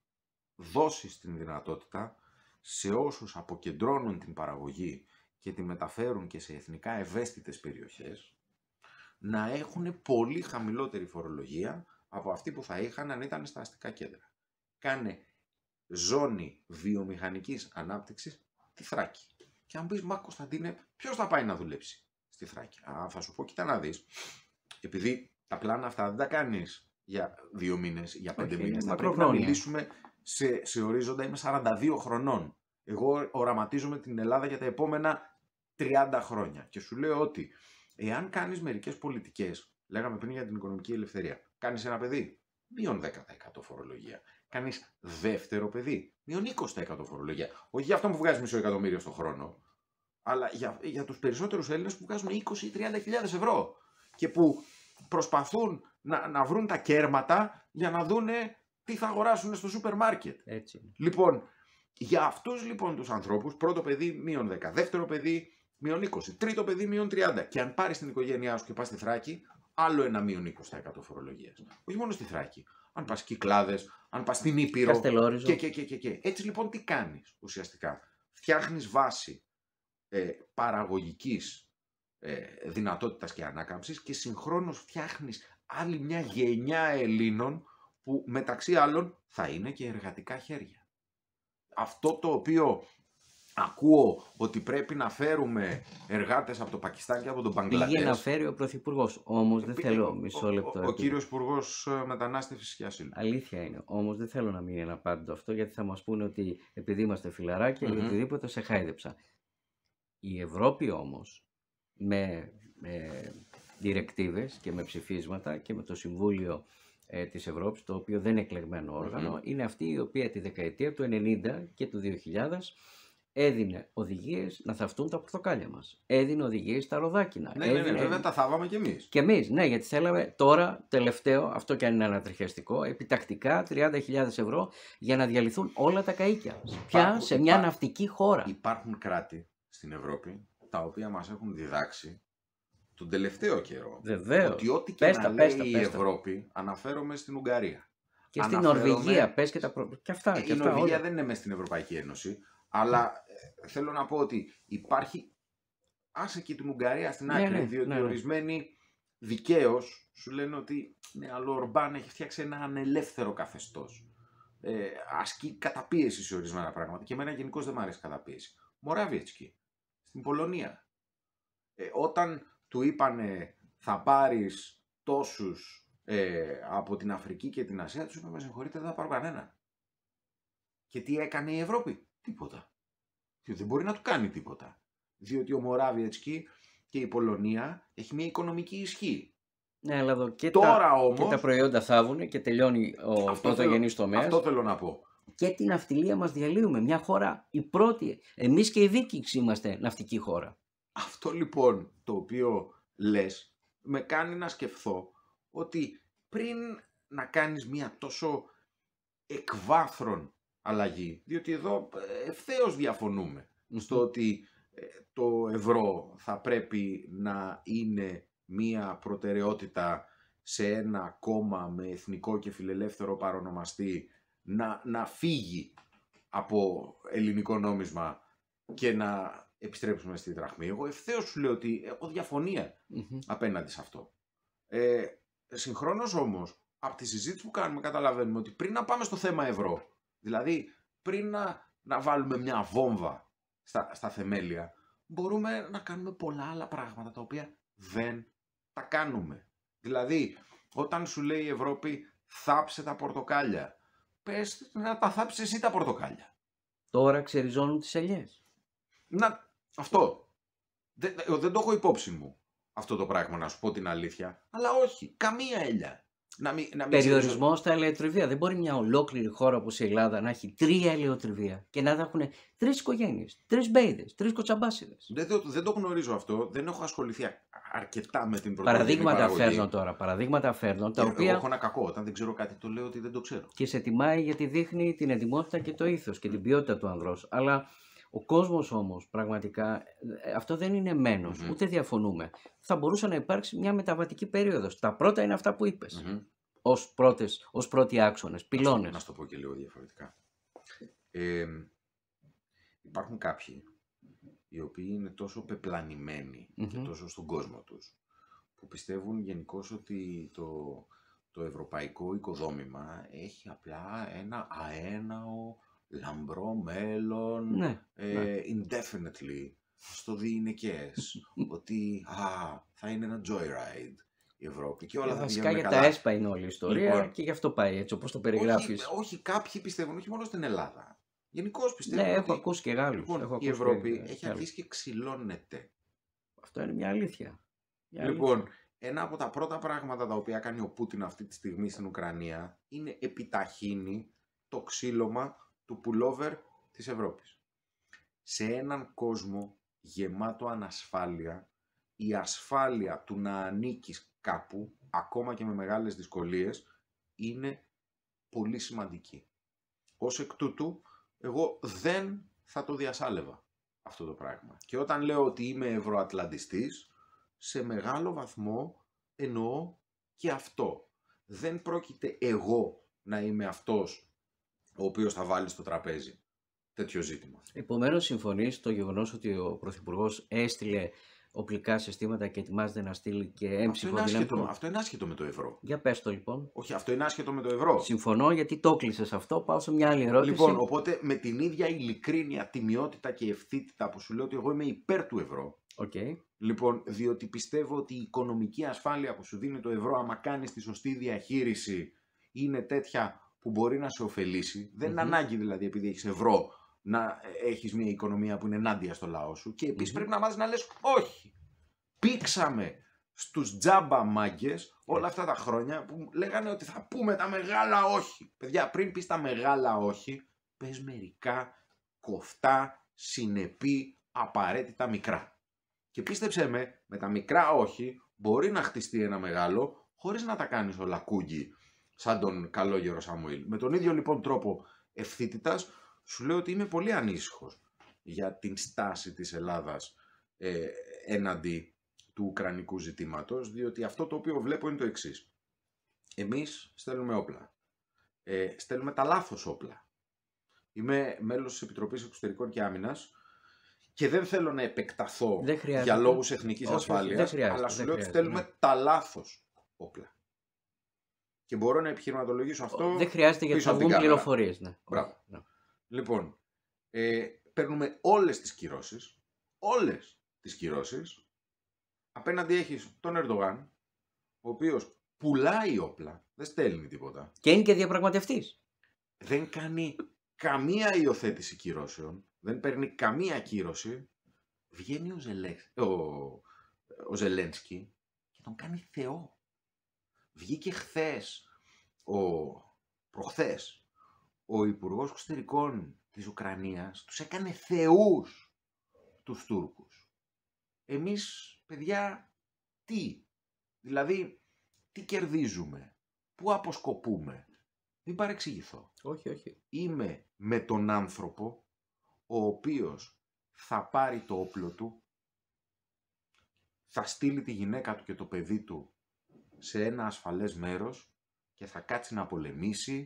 δώσεις την δυνατότητα σε όσους αποκεντρώνουν την παραγωγή και τη μεταφέρουν και σε εθνικά ευαίσθητες περιοχές να έχουν πολύ χαμηλότερη φορολογία από αυτή που θα είχαν αν ήταν στα αστικά κέντρα. Κάνε ζώνη βιομηχανικής ανάπτυξης τη Θράκη. Και αν πεις, μα Κωνσταντίνε, ποιος θα πάει να δουλέψει στη Θράκη. Α, θα σου πω, κοίτα να δεις, επειδή τα πλάνα αυτά δεν τα κάνεις για δύο μήνες, για πέντε μήνες, θα πρέπει να μιλήσουμε σε, σε ορίζοντα είμαι 42 χρονών. Εγώ οραματίζομαι την Ελλάδα για τα επόμενα 30 χρόνια. Και σου λέω ότι εάν κάνεις μερικές πολιτικές, λέγαμε πριν για την οικονομική ελευθερία, κάνεις ένα παιδί, μείον 10% φορολογία. Κάνεις δεύτερο παιδί, μείον 20% φορολογία. Όχι για αυτό που βγάζεις μισό εκατομμύριο στον χρόνο, αλλά για, για τους περισσότερους Έλληνες που βγάζουν 20 ή 30.000 ευρώ και που προσπαθούν να, να βρουν τα κέρματα για να δούνε τι θα αγοράσουν στο σούπερ μάρκετ. Έτσι. Λοιπόν, για αυτούς λοιπόν τους ανθρώπους, πρώτο παιδί μείον 10, δεύτερο παιδί μείον 20, τρίτο παιδί μείον 30. Και αν πάρεις την οικογένειά σου και πας στη Θράκη, άλλο ένα μείον 20% φορολογίας. Όχι μόνο στη Θράκη. Αν πας κυκλάδες, αν πας στην Ήπειρο. Και, και, και, και, Έτσι λοιπόν τι κάνεις ουσιαστικά. Φτιάχνεις βάση ε, παραγωγικής ε, δυνατότητας και ανάκαμψης και συγχρόνως φτιάχνεις άλλη μια γενιά Ελλήνων που μεταξύ άλλων θα είναι και εργατικά χέρια. Αυτό το οποίο ακούω ότι πρέπει να φέρουμε εργάτες από το Πακιστάν και από τον Παγκλαντές. Πήγε να φέρει ο Πρωθυπουργός. όμως δεν ε, θέλω μισό λεπτό. Ο, ο, ο κύριος Υπουργός ε, Μετανάστευσης και Ασύλου. Αλήθεια είναι. όμως δεν θέλω να μείνει αναπάντητο αυτό γιατί θα μας πούνε ότι επειδή είμαστε φιλαράκια mm-hmm. ή οτιδήποτε σε χάιδεψα. Η Ευρώπη η ευρωπη όμως, με, με διρεκτίβες και με ψηφίσματα και με το Συμβούλιο ε, της Ευρώπης, το οποίο δεν είναι εκλεγμένο είναι αυτή η οποία τη δεκαετία του 90 και του 2000 έδινε οδηγίες να θαυτούν τα πορτοκάλια μας. Έδινε οδηγίες στα ροδάκινα. Ναι, έδινε, ναι, ναι, βέβαια τα θάβαμε κι εμείς. και εμείς, ναι, γιατί θέλαμε τώρα, τελευταίο, αυτό και αν είναι ανατριχιαστικό, επιτακτικά 30.000 ευρώ για να διαλυθούν όλα τα καίκια. Πια σε μια ναυτική χώρα. Υπάρχουν κράτη στην Ευρώπη τα οποία μας έχουν διδάξει τον τελευταίο καιρό. Βεβαίως. Ότι ό,τι και να λέει η Ευρώπη, αναφέρομαι στην Ουγγαρία. Και στην αναφέρομαι... Νορβηγία, πες και τα προ... και αυτά. Ε, η Νορβηγία δεν είναι μέσα στην Ευρωπαϊκή Ένωση, αλλά ναι. ε, θέλω να πω ότι υπάρχει. Άσε και την Ουγγαρία στην ναι, άκρη, ναι, ναι, διότι ναι. ορισμένοι δικαίως σου λένε ότι ναι, αλλά ο Ορμπάν έχει φτιάξει ένα ανελεύθερο καθεστώς. Ε, ασκεί καταπίεση σε ορισμένα πράγματα. Και εμένα γενικώς δεν μου αρέσει καταπίεση. Μοράβιετσκι, στην Πολωνία. Ε, όταν του είπανε θα πάρεις τόσους ε, από την Αφρική και την Ασία, τους είπαμε με συγχωρείτε δεν θα πάρω κανένα. Και τι έκανε η Ευρώπη, τίποτα. Και δεν μπορεί να του κάνει τίποτα. Διότι ο Μωράβιετσκι και η Πολωνία έχει μια οικονομική ισχύ. Ναι, αλλά εδώ και, τα, όμως, και τα προϊόντα θάβουν και τελειώνει ο πρωτογενής τομέας. Αυτό θέλω να πω. Και την ναυτιλία μας διαλύουμε. Μια χώρα, η πρώτη. Εμείς και οι Βίκυξ είμαστε ναυτική χώρα. Αυτό λοιπόν το οποίο λες με κάνει να σκεφτώ ότι πριν να κάνεις μια τόσο εκβάθρον αλλαγή, διότι εδώ ε, ευθέως διαφωνούμε στο ότι ε, το ευρώ θα πρέπει να είναι μια προτεραιότητα σε ένα κόμμα με εθνικό και φιλελεύθερο παρονομαστή να, να φύγει από ελληνικό νόμισμα και να επιστρέψουμε στη δραχμή. Εγώ ευθέως σου λέω ότι έχω απέναντι σε αυτό. Ε, Συγχρόνως όμως, από τη συζήτηση που κάνουμε, καταλαβαίνουμε ότι πριν να πάμε στο θέμα ευρώ, δηλαδή πριν να, βάλουμε μια βόμβα στα, στα θεμέλια, μπορούμε να κάνουμε πολλά άλλα πράγματα τα οποία δεν τα κάνουμε. Δηλαδή, όταν σου λέει η Ευρώπη θάψε τα πορτοκάλια, πες να τα θάψεις εσύ τα πορτοκάλια. Τώρα ξεριζώνουν τις ελιές. Να, αυτό. Δεν, ε, δεν το έχω υπόψη μου αυτό το πράγμα, να σου πω την αλήθεια. Αλλά όχι, καμία έλια. Να Περιορισμό στα ελαιοτριβεία. Δεν μπορεί μια ολόκληρη χώρα όπως η Ελλάδα να έχει τρία ελαιοτριβεία και να έχουν τρεις οικογένειες, τρεις μπέιδες, τρεις κοτσαμπάσιδες. Δεν, δεν, το γνωρίζω αυτό. Δεν έχω ασχοληθεί αρκετά με την πρωτοβουλία. Παραδείγματα φέρνω τώρα. Παραδείγματα φέρνω. Τα ε, οποία... Εγώ έχω ένα κακό. Όταν δεν ξέρω κάτι, το λέω ότι δεν το ξέρω. Και σε τιμάει γιατί δείχνει την ετοιμότητα και το ήθος και την ποιότητα του ανδρός. Αλλά ο κόσμος όμως πραγματικά, ε, ε, αυτό δεν είναι ούτε διαφωνούμε. Θα μπορούσε να υπάρξει μια μεταβατική περίοδος. Τα πρώτα είναι αυτά που είπες. Mm-hmm. Ως πρώτες, ως πρώτοι άξονες, πυλώνες. Να σου το πω και λίγο διαφορετικά. υπάρχουν κάποιοι οι οποίοι είναι τόσο και τόσο στον κόσμο τους που πιστεύουν γενικώς ότι το, το ευρωπαϊκό οικοδόμημα έχει απλά ένα αέναο λαμπρό μέλλον, ναι, ε, ναι. indefinitely, στο διηνεκές, ότι α, θα είναι ένα joyride η Ευρώπη και όλα ε, θα Βασικά για τα ΕΣΠΑ είναι όλη η ιστορία λοιπόν, και γι' αυτό πάει έτσι όπως το περιγράφεις. Όχι, όχι κάποιοι πιστεύουν, όχι μόνο στην Ελλάδα. Γενικώς ναι, πιστεύουν Ναι, ότι... έχω ακούσει και Γάλλου. Λοιπόν, έχω η Ευρώπη και... έχει αρχίσει και ξυλώνεται. Αυτό είναι μια αλήθεια. Μια λοιπόν, αλήθεια. ένα από τα πρώτα πράγματα τα οποία κάνει ο Πούτιν αυτή τη στιγμή στην Ουκρανία είναι επιταχύνει το ξύλωμα του pullover της Ευρώπης. Σε έναν κόσμο γεμάτο ανασφάλεια, η ασφάλεια του να ανήκεις κάπου, ακόμα και με μεγάλες δυσκολίες, είναι πολύ σημαντική. Ως εκ τούτου, εγώ δεν θα το διασάλευα αυτό το πράγμα. Και όταν λέω ότι είμαι ευρωατλαντιστής, σε μεγάλο βαθμό εννοώ και αυτό. Δεν πρόκειται εγώ να είμαι αυτός ο οποίος θα βάλει στο τραπέζι τέτοιο ζήτημα. Επομένως, συμφωνείς στο γεγονός ότι ο Πρωθυπουργός έστειλε οπλικά συστήματα και ετοιμάζεται να στείλει και έμψυχο αυτό, είναι αυτό είναι άσχετο με το ευρώ. Για πες το λοιπόν. Όχι, αυτό είναι άσχετο με το ευρώ. Συμφωνώ γιατί το κλείσες αυτό. Πάω σε μια άλλη ερώτηση. Λοιπόν, οπότε με την ίδια ειλικρίνεια, τιμιότητα και ευθύτητα που σου λέω ότι εγώ είμαι υπέρ του ευρώ. Okay. Λοιπόν, διότι πιστεύω ότι η οικονομική ασφάλεια που σου δίνει το ευρώ, άμα κάνεις τη σωστή διαχείριση, είναι τέτοια που μπορεί να σε ωφελήσει. Δεν ειναι ανάγκη δηλαδή επειδή έχεις ευρώ να ε, έχεις μια οικονομία που είναι ενάντια στο λαό σου. Και επίσης πρέπει να μάθεις να λες όχι. Πήξαμε στους τζάμπα μάγκες όλα αυτά τα χρόνια που λέγανε ότι θα πούμε τα μεγάλα όχι. Παιδιά, πριν πεις τα μεγάλα όχι, πες μερικά κοφτά, συνεπή, απαραίτητα μικρά. Και πίστεψέ με, με τα μικρά όχι μπορεί να χτιστεί ένα μεγάλο χωρίς να τα κάνεις όλα κούγκι σαν τον καλό γερο Σαμουήλ. Με τον ίδιο λοιπόν τρόπο ευθύτητας, σου λέω ότι είμαι πολύ ανήσυχος για την στάση της Ελλάδας ε, έναντι του ουκρανικού ζητήματος, διότι αυτό το οποίο βλέπω είναι το εξής. Εμείς στέλνουμε όπλα. Ε, στέλνουμε τα λάθος όπλα. Είμαι μέλος της Επιτροπής Εξωτερικών και Άμυνας και δεν θέλω να επεκταθώ για λόγους εθνικής ασφάλειας, αλλά σου λέω ότι στέλνουμε ναι. τα λάθος όπλα. Και μπορώ να επιχειρηματολογήσω αυτό. Δεν χρειάζεται γιατί θα βγουν πληροφορίες. Ναι. Μπράβο. Ναι. Λοιπόν, ε, παίρνουμε όλες τις κυρώσεις. Όλες τις κυρώσεις. Απέναντι έχεις τον Ερντογάν, ο οποίος πουλάει όπλα, δεν στέλνει τίποτα. Και είναι και διαπραγματευτής. Δεν κάνει καμία υιοθέτηση κυρώσεων, δεν παίρνει καμία κύρωση. Βγαίνει ο, ο, ο Ζελένσκι και τον κάνει Θεό. Βγήκε χθες, ο... προχθές, ο Υπουργός Εξωτερικών της Ουκρανίας τους έκανε θεούς τους Τούρκους. Εμείς, παιδιά, τι, δηλαδή, τι κερδίζουμε, πού αποσκοπούμε. Μην παρεξηγηθώ. Όχι, όχι. Είμαι με τον άνθρωπο ο οποίος θα πάρει το όπλο του, θα στείλει τη γυναίκα του και το παιδί του σε ένα ασφαλές μέρος και θα κάτσει να πολεμήσει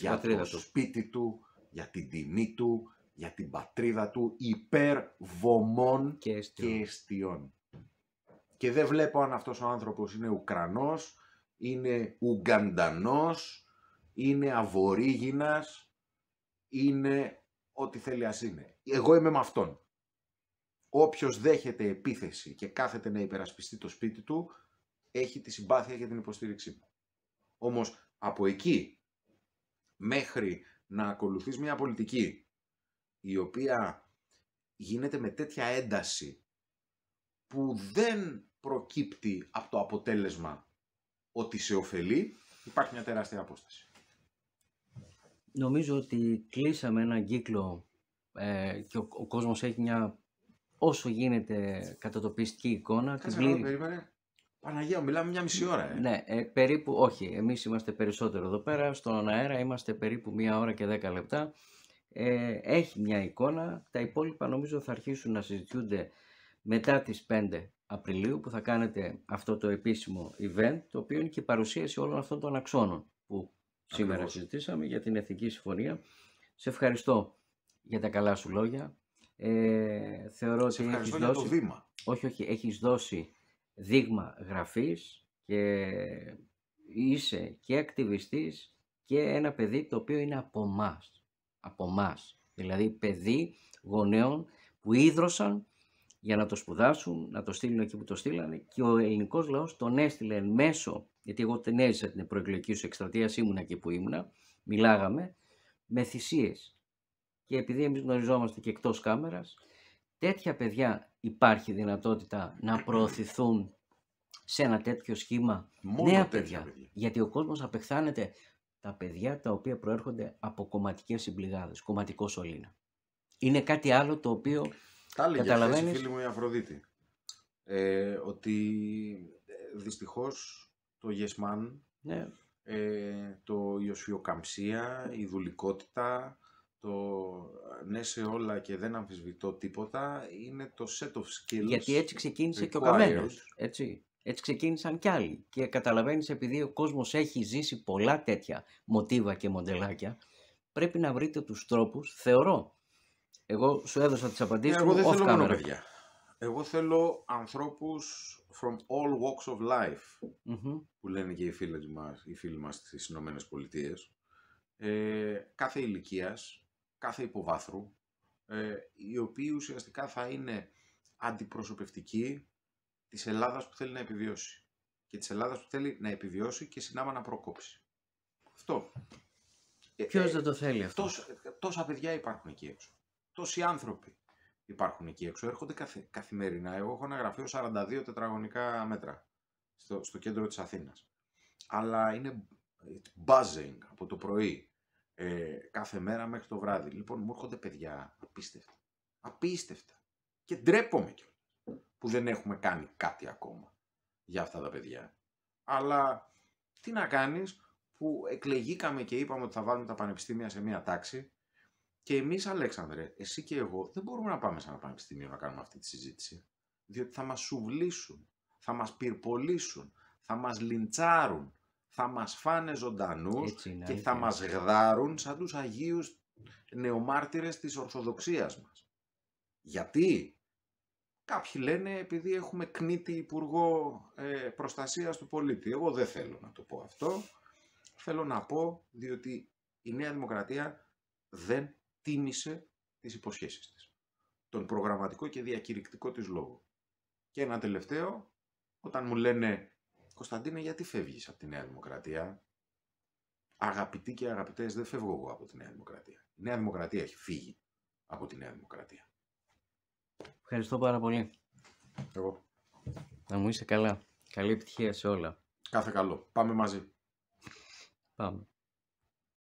για την το σπίτι του, για την τιμή του, για την πατρίδα του υπέρ βομών και αιστείων. Και, δεν βλέπω αν αυτός ο άνθρωπος είναι Ουκρανός, είναι Ουγκαντανός, είναι Αβορήγινας, είναι ό,τι θέλει ας είναι. Εγώ είμαι με αυτόν. Όποιος δέχεται επίθεση και κάθεται να υπερασπιστεί το σπίτι του, έχει τη συμπάθεια και την υποστήριξή μου. Όμως από εκεί μέχρι να ακολουθείς μια πολιτική η οποία γίνεται με τέτοια ένταση που δεν προκύπτει από το αποτέλεσμα ότι σε ωφελεί, υπάρχει μια τεράστια απόσταση. Νομίζω ότι κλείσαμε έναν κύκλο ε, και ο, ο κόσμος έχει μια όσο γίνεται κατατοπιστική εικόνα. Κάτσε, Παναγία, μιλάμε μια μισή ώρα. Ε. Ναι, ε, περίπου, όχι, εμείς είμαστε περισσότερο εδώ πέρα, στον αέρα είμαστε περίπου μια ώρα και δέκα λεπτά. Ε, έχει μια εικόνα, τα υπόλοιπα νομίζω θα αρχίσουν να συζητιούνται μετά τις 5 Απριλίου που θα κάνετε αυτό το επίσημο event, το οποίο είναι και η παρουσίαση όλων αυτών των αξώνων που σήμερα συζητήσαμε για την Εθνική Συμφωνία. Σε ευχαριστώ για τα καλά σου λόγια. Ε, θεωρώ Σε ότι έχεις δώσει... Όχι, όχι, έχεις δώσει δείγμα γραφής και είσαι και ακτιβιστής και ένα παιδί το οποίο είναι από μας, από μας. Δηλαδή παιδί γονέων που ίδρωσαν για να το σπουδάσουν, να το στείλουν εκεί που το στείλανε και ο ελληνικός λαός τον έστειλε εν μέσω, γιατί εγώ την έζησα την προεκλογική σου εκστρατεία, ήμουνα εκεί που ήμουνα, μιλάγαμε, με θυσίες. Και επειδή εμείς γνωριζόμαστε και εκτός κάμερας, τέτοια παιδιά υπάρχει δυνατότητα να προωθηθούν σε ένα τέτοιο σχήμα Μόνο νέα παιδιά. Γιατί ο κόσμος απεχθάνεται τα παιδιά τα οποία προέρχονται από κομματικές συμπληγάδες, κομματικό σωλήνα. Είναι κάτι άλλο το οποίο καταλαβαίνεις... η Αφροδίτη. Ε, ότι ε, δυστυχώς το Yes ναι. ε, το η η δουλικότητα, το ναι σε όλα και δεν αμφισβητώ τίποτα είναι το set of skills. Γιατί έτσι ξεκίνησε και ο Καμένο. Έτσι. έτσι ξεκίνησαν κι άλλοι. Και καταλαβαίνεις, επειδή ο κόσμος έχει ζήσει πολλά τέτοια μοτίβα και μοντελάκια, πρέπει να βρείτε τους τρόπους, θεωρώ. Εγώ σου έδωσα τις απαντήσεις. Εγώ δεν θέλω μόνο παιδιά. Εγώ θέλω ανθρώπους from all walks of life, mm που λένε και οι φίλοι μας, οι φίλοι μας στις Ηνωμένες Πολιτείες, ε, κάθε ηλικίας, κάθε υποβάθρου, ε, οι οποίοι ουσιαστικά θα είναι αντιπροσωπευτικοί της Ελλάδας που θέλει να επιβιώσει και της Ελλάδας που θέλει να επιβιώσει και συνάμα να προκόψει. Αυτό. Ε, Ποιος ε, δεν το θέλει αυτό. Τόσα, παιδιά υπάρχουν εκεί έξω. Τόσοι άνθρωποι υπάρχουν εκεί έξω. Έρχονται καθημερινά. Εγώ έχω ένα γραφείο 42 τετραγωνικά μέτρα στο, στο κέντρο της Αθήνας. Αλλά είναι ε, buzzing από το πρωί ε, κάθε μέρα μέχρι το βράδυ. Λοιπόν, μου έρχονται παιδιά απίστευτα. Απίστευτα. Και ντρέπομαι κιόλας που δεν έχουμε κάνει κάτι ακόμα για αυτά τα παιδιά. Αλλά τι να κάνεις που εκλεγήκαμε και είπαμε ότι θα βάλουμε τα πανεπιστήμια σε μία τάξη και εμείς Αλέξανδρε, εσύ και εγώ δεν μπορούμε να πάμε σε ένα πανεπιστήμιο να κάνουμε αυτή τη συζήτηση διότι θα μας σουβλήσουν, θα μας πυρπολίσουν, θα μας λιντσάρουν, θα μας φάνε ζωντανούς και θα μας γδάρουν σαν τους Αγίους νεομάρτυρες της Ορθοδοξίας μας. Γιατί? Κάποιοι λένε επειδή έχουμε κνήτη υπουργό προστασία ε, προστασίας του πολίτη. Εγώ δεν θέλω να το πω αυτό. Θέλω να πω διότι η Νέα Δημοκρατία δεν τίμησε τις υποσχέσεις της. Τον προγραμματικό και διακηρυκτικό της λόγο. Και ένα τελευταίο, όταν μου λένε Κωνσταντίνε, γιατί φεύγεις από τη Νέα Δημοκρατία. Αγαπητοί και αγαπητές, δεν φεύγω εγώ από τη Νέα Δημοκρατία. Η Νέα Δημοκρατία έχει φύγει από τη Νέα Δημοκρατία. Ευχαριστώ πάρα πολύ. Εγώ. Να μου είσαι καλά. Καλή επιτυχία σε όλα. Κάθε καλό. Πάμε μαζί. Πάμε.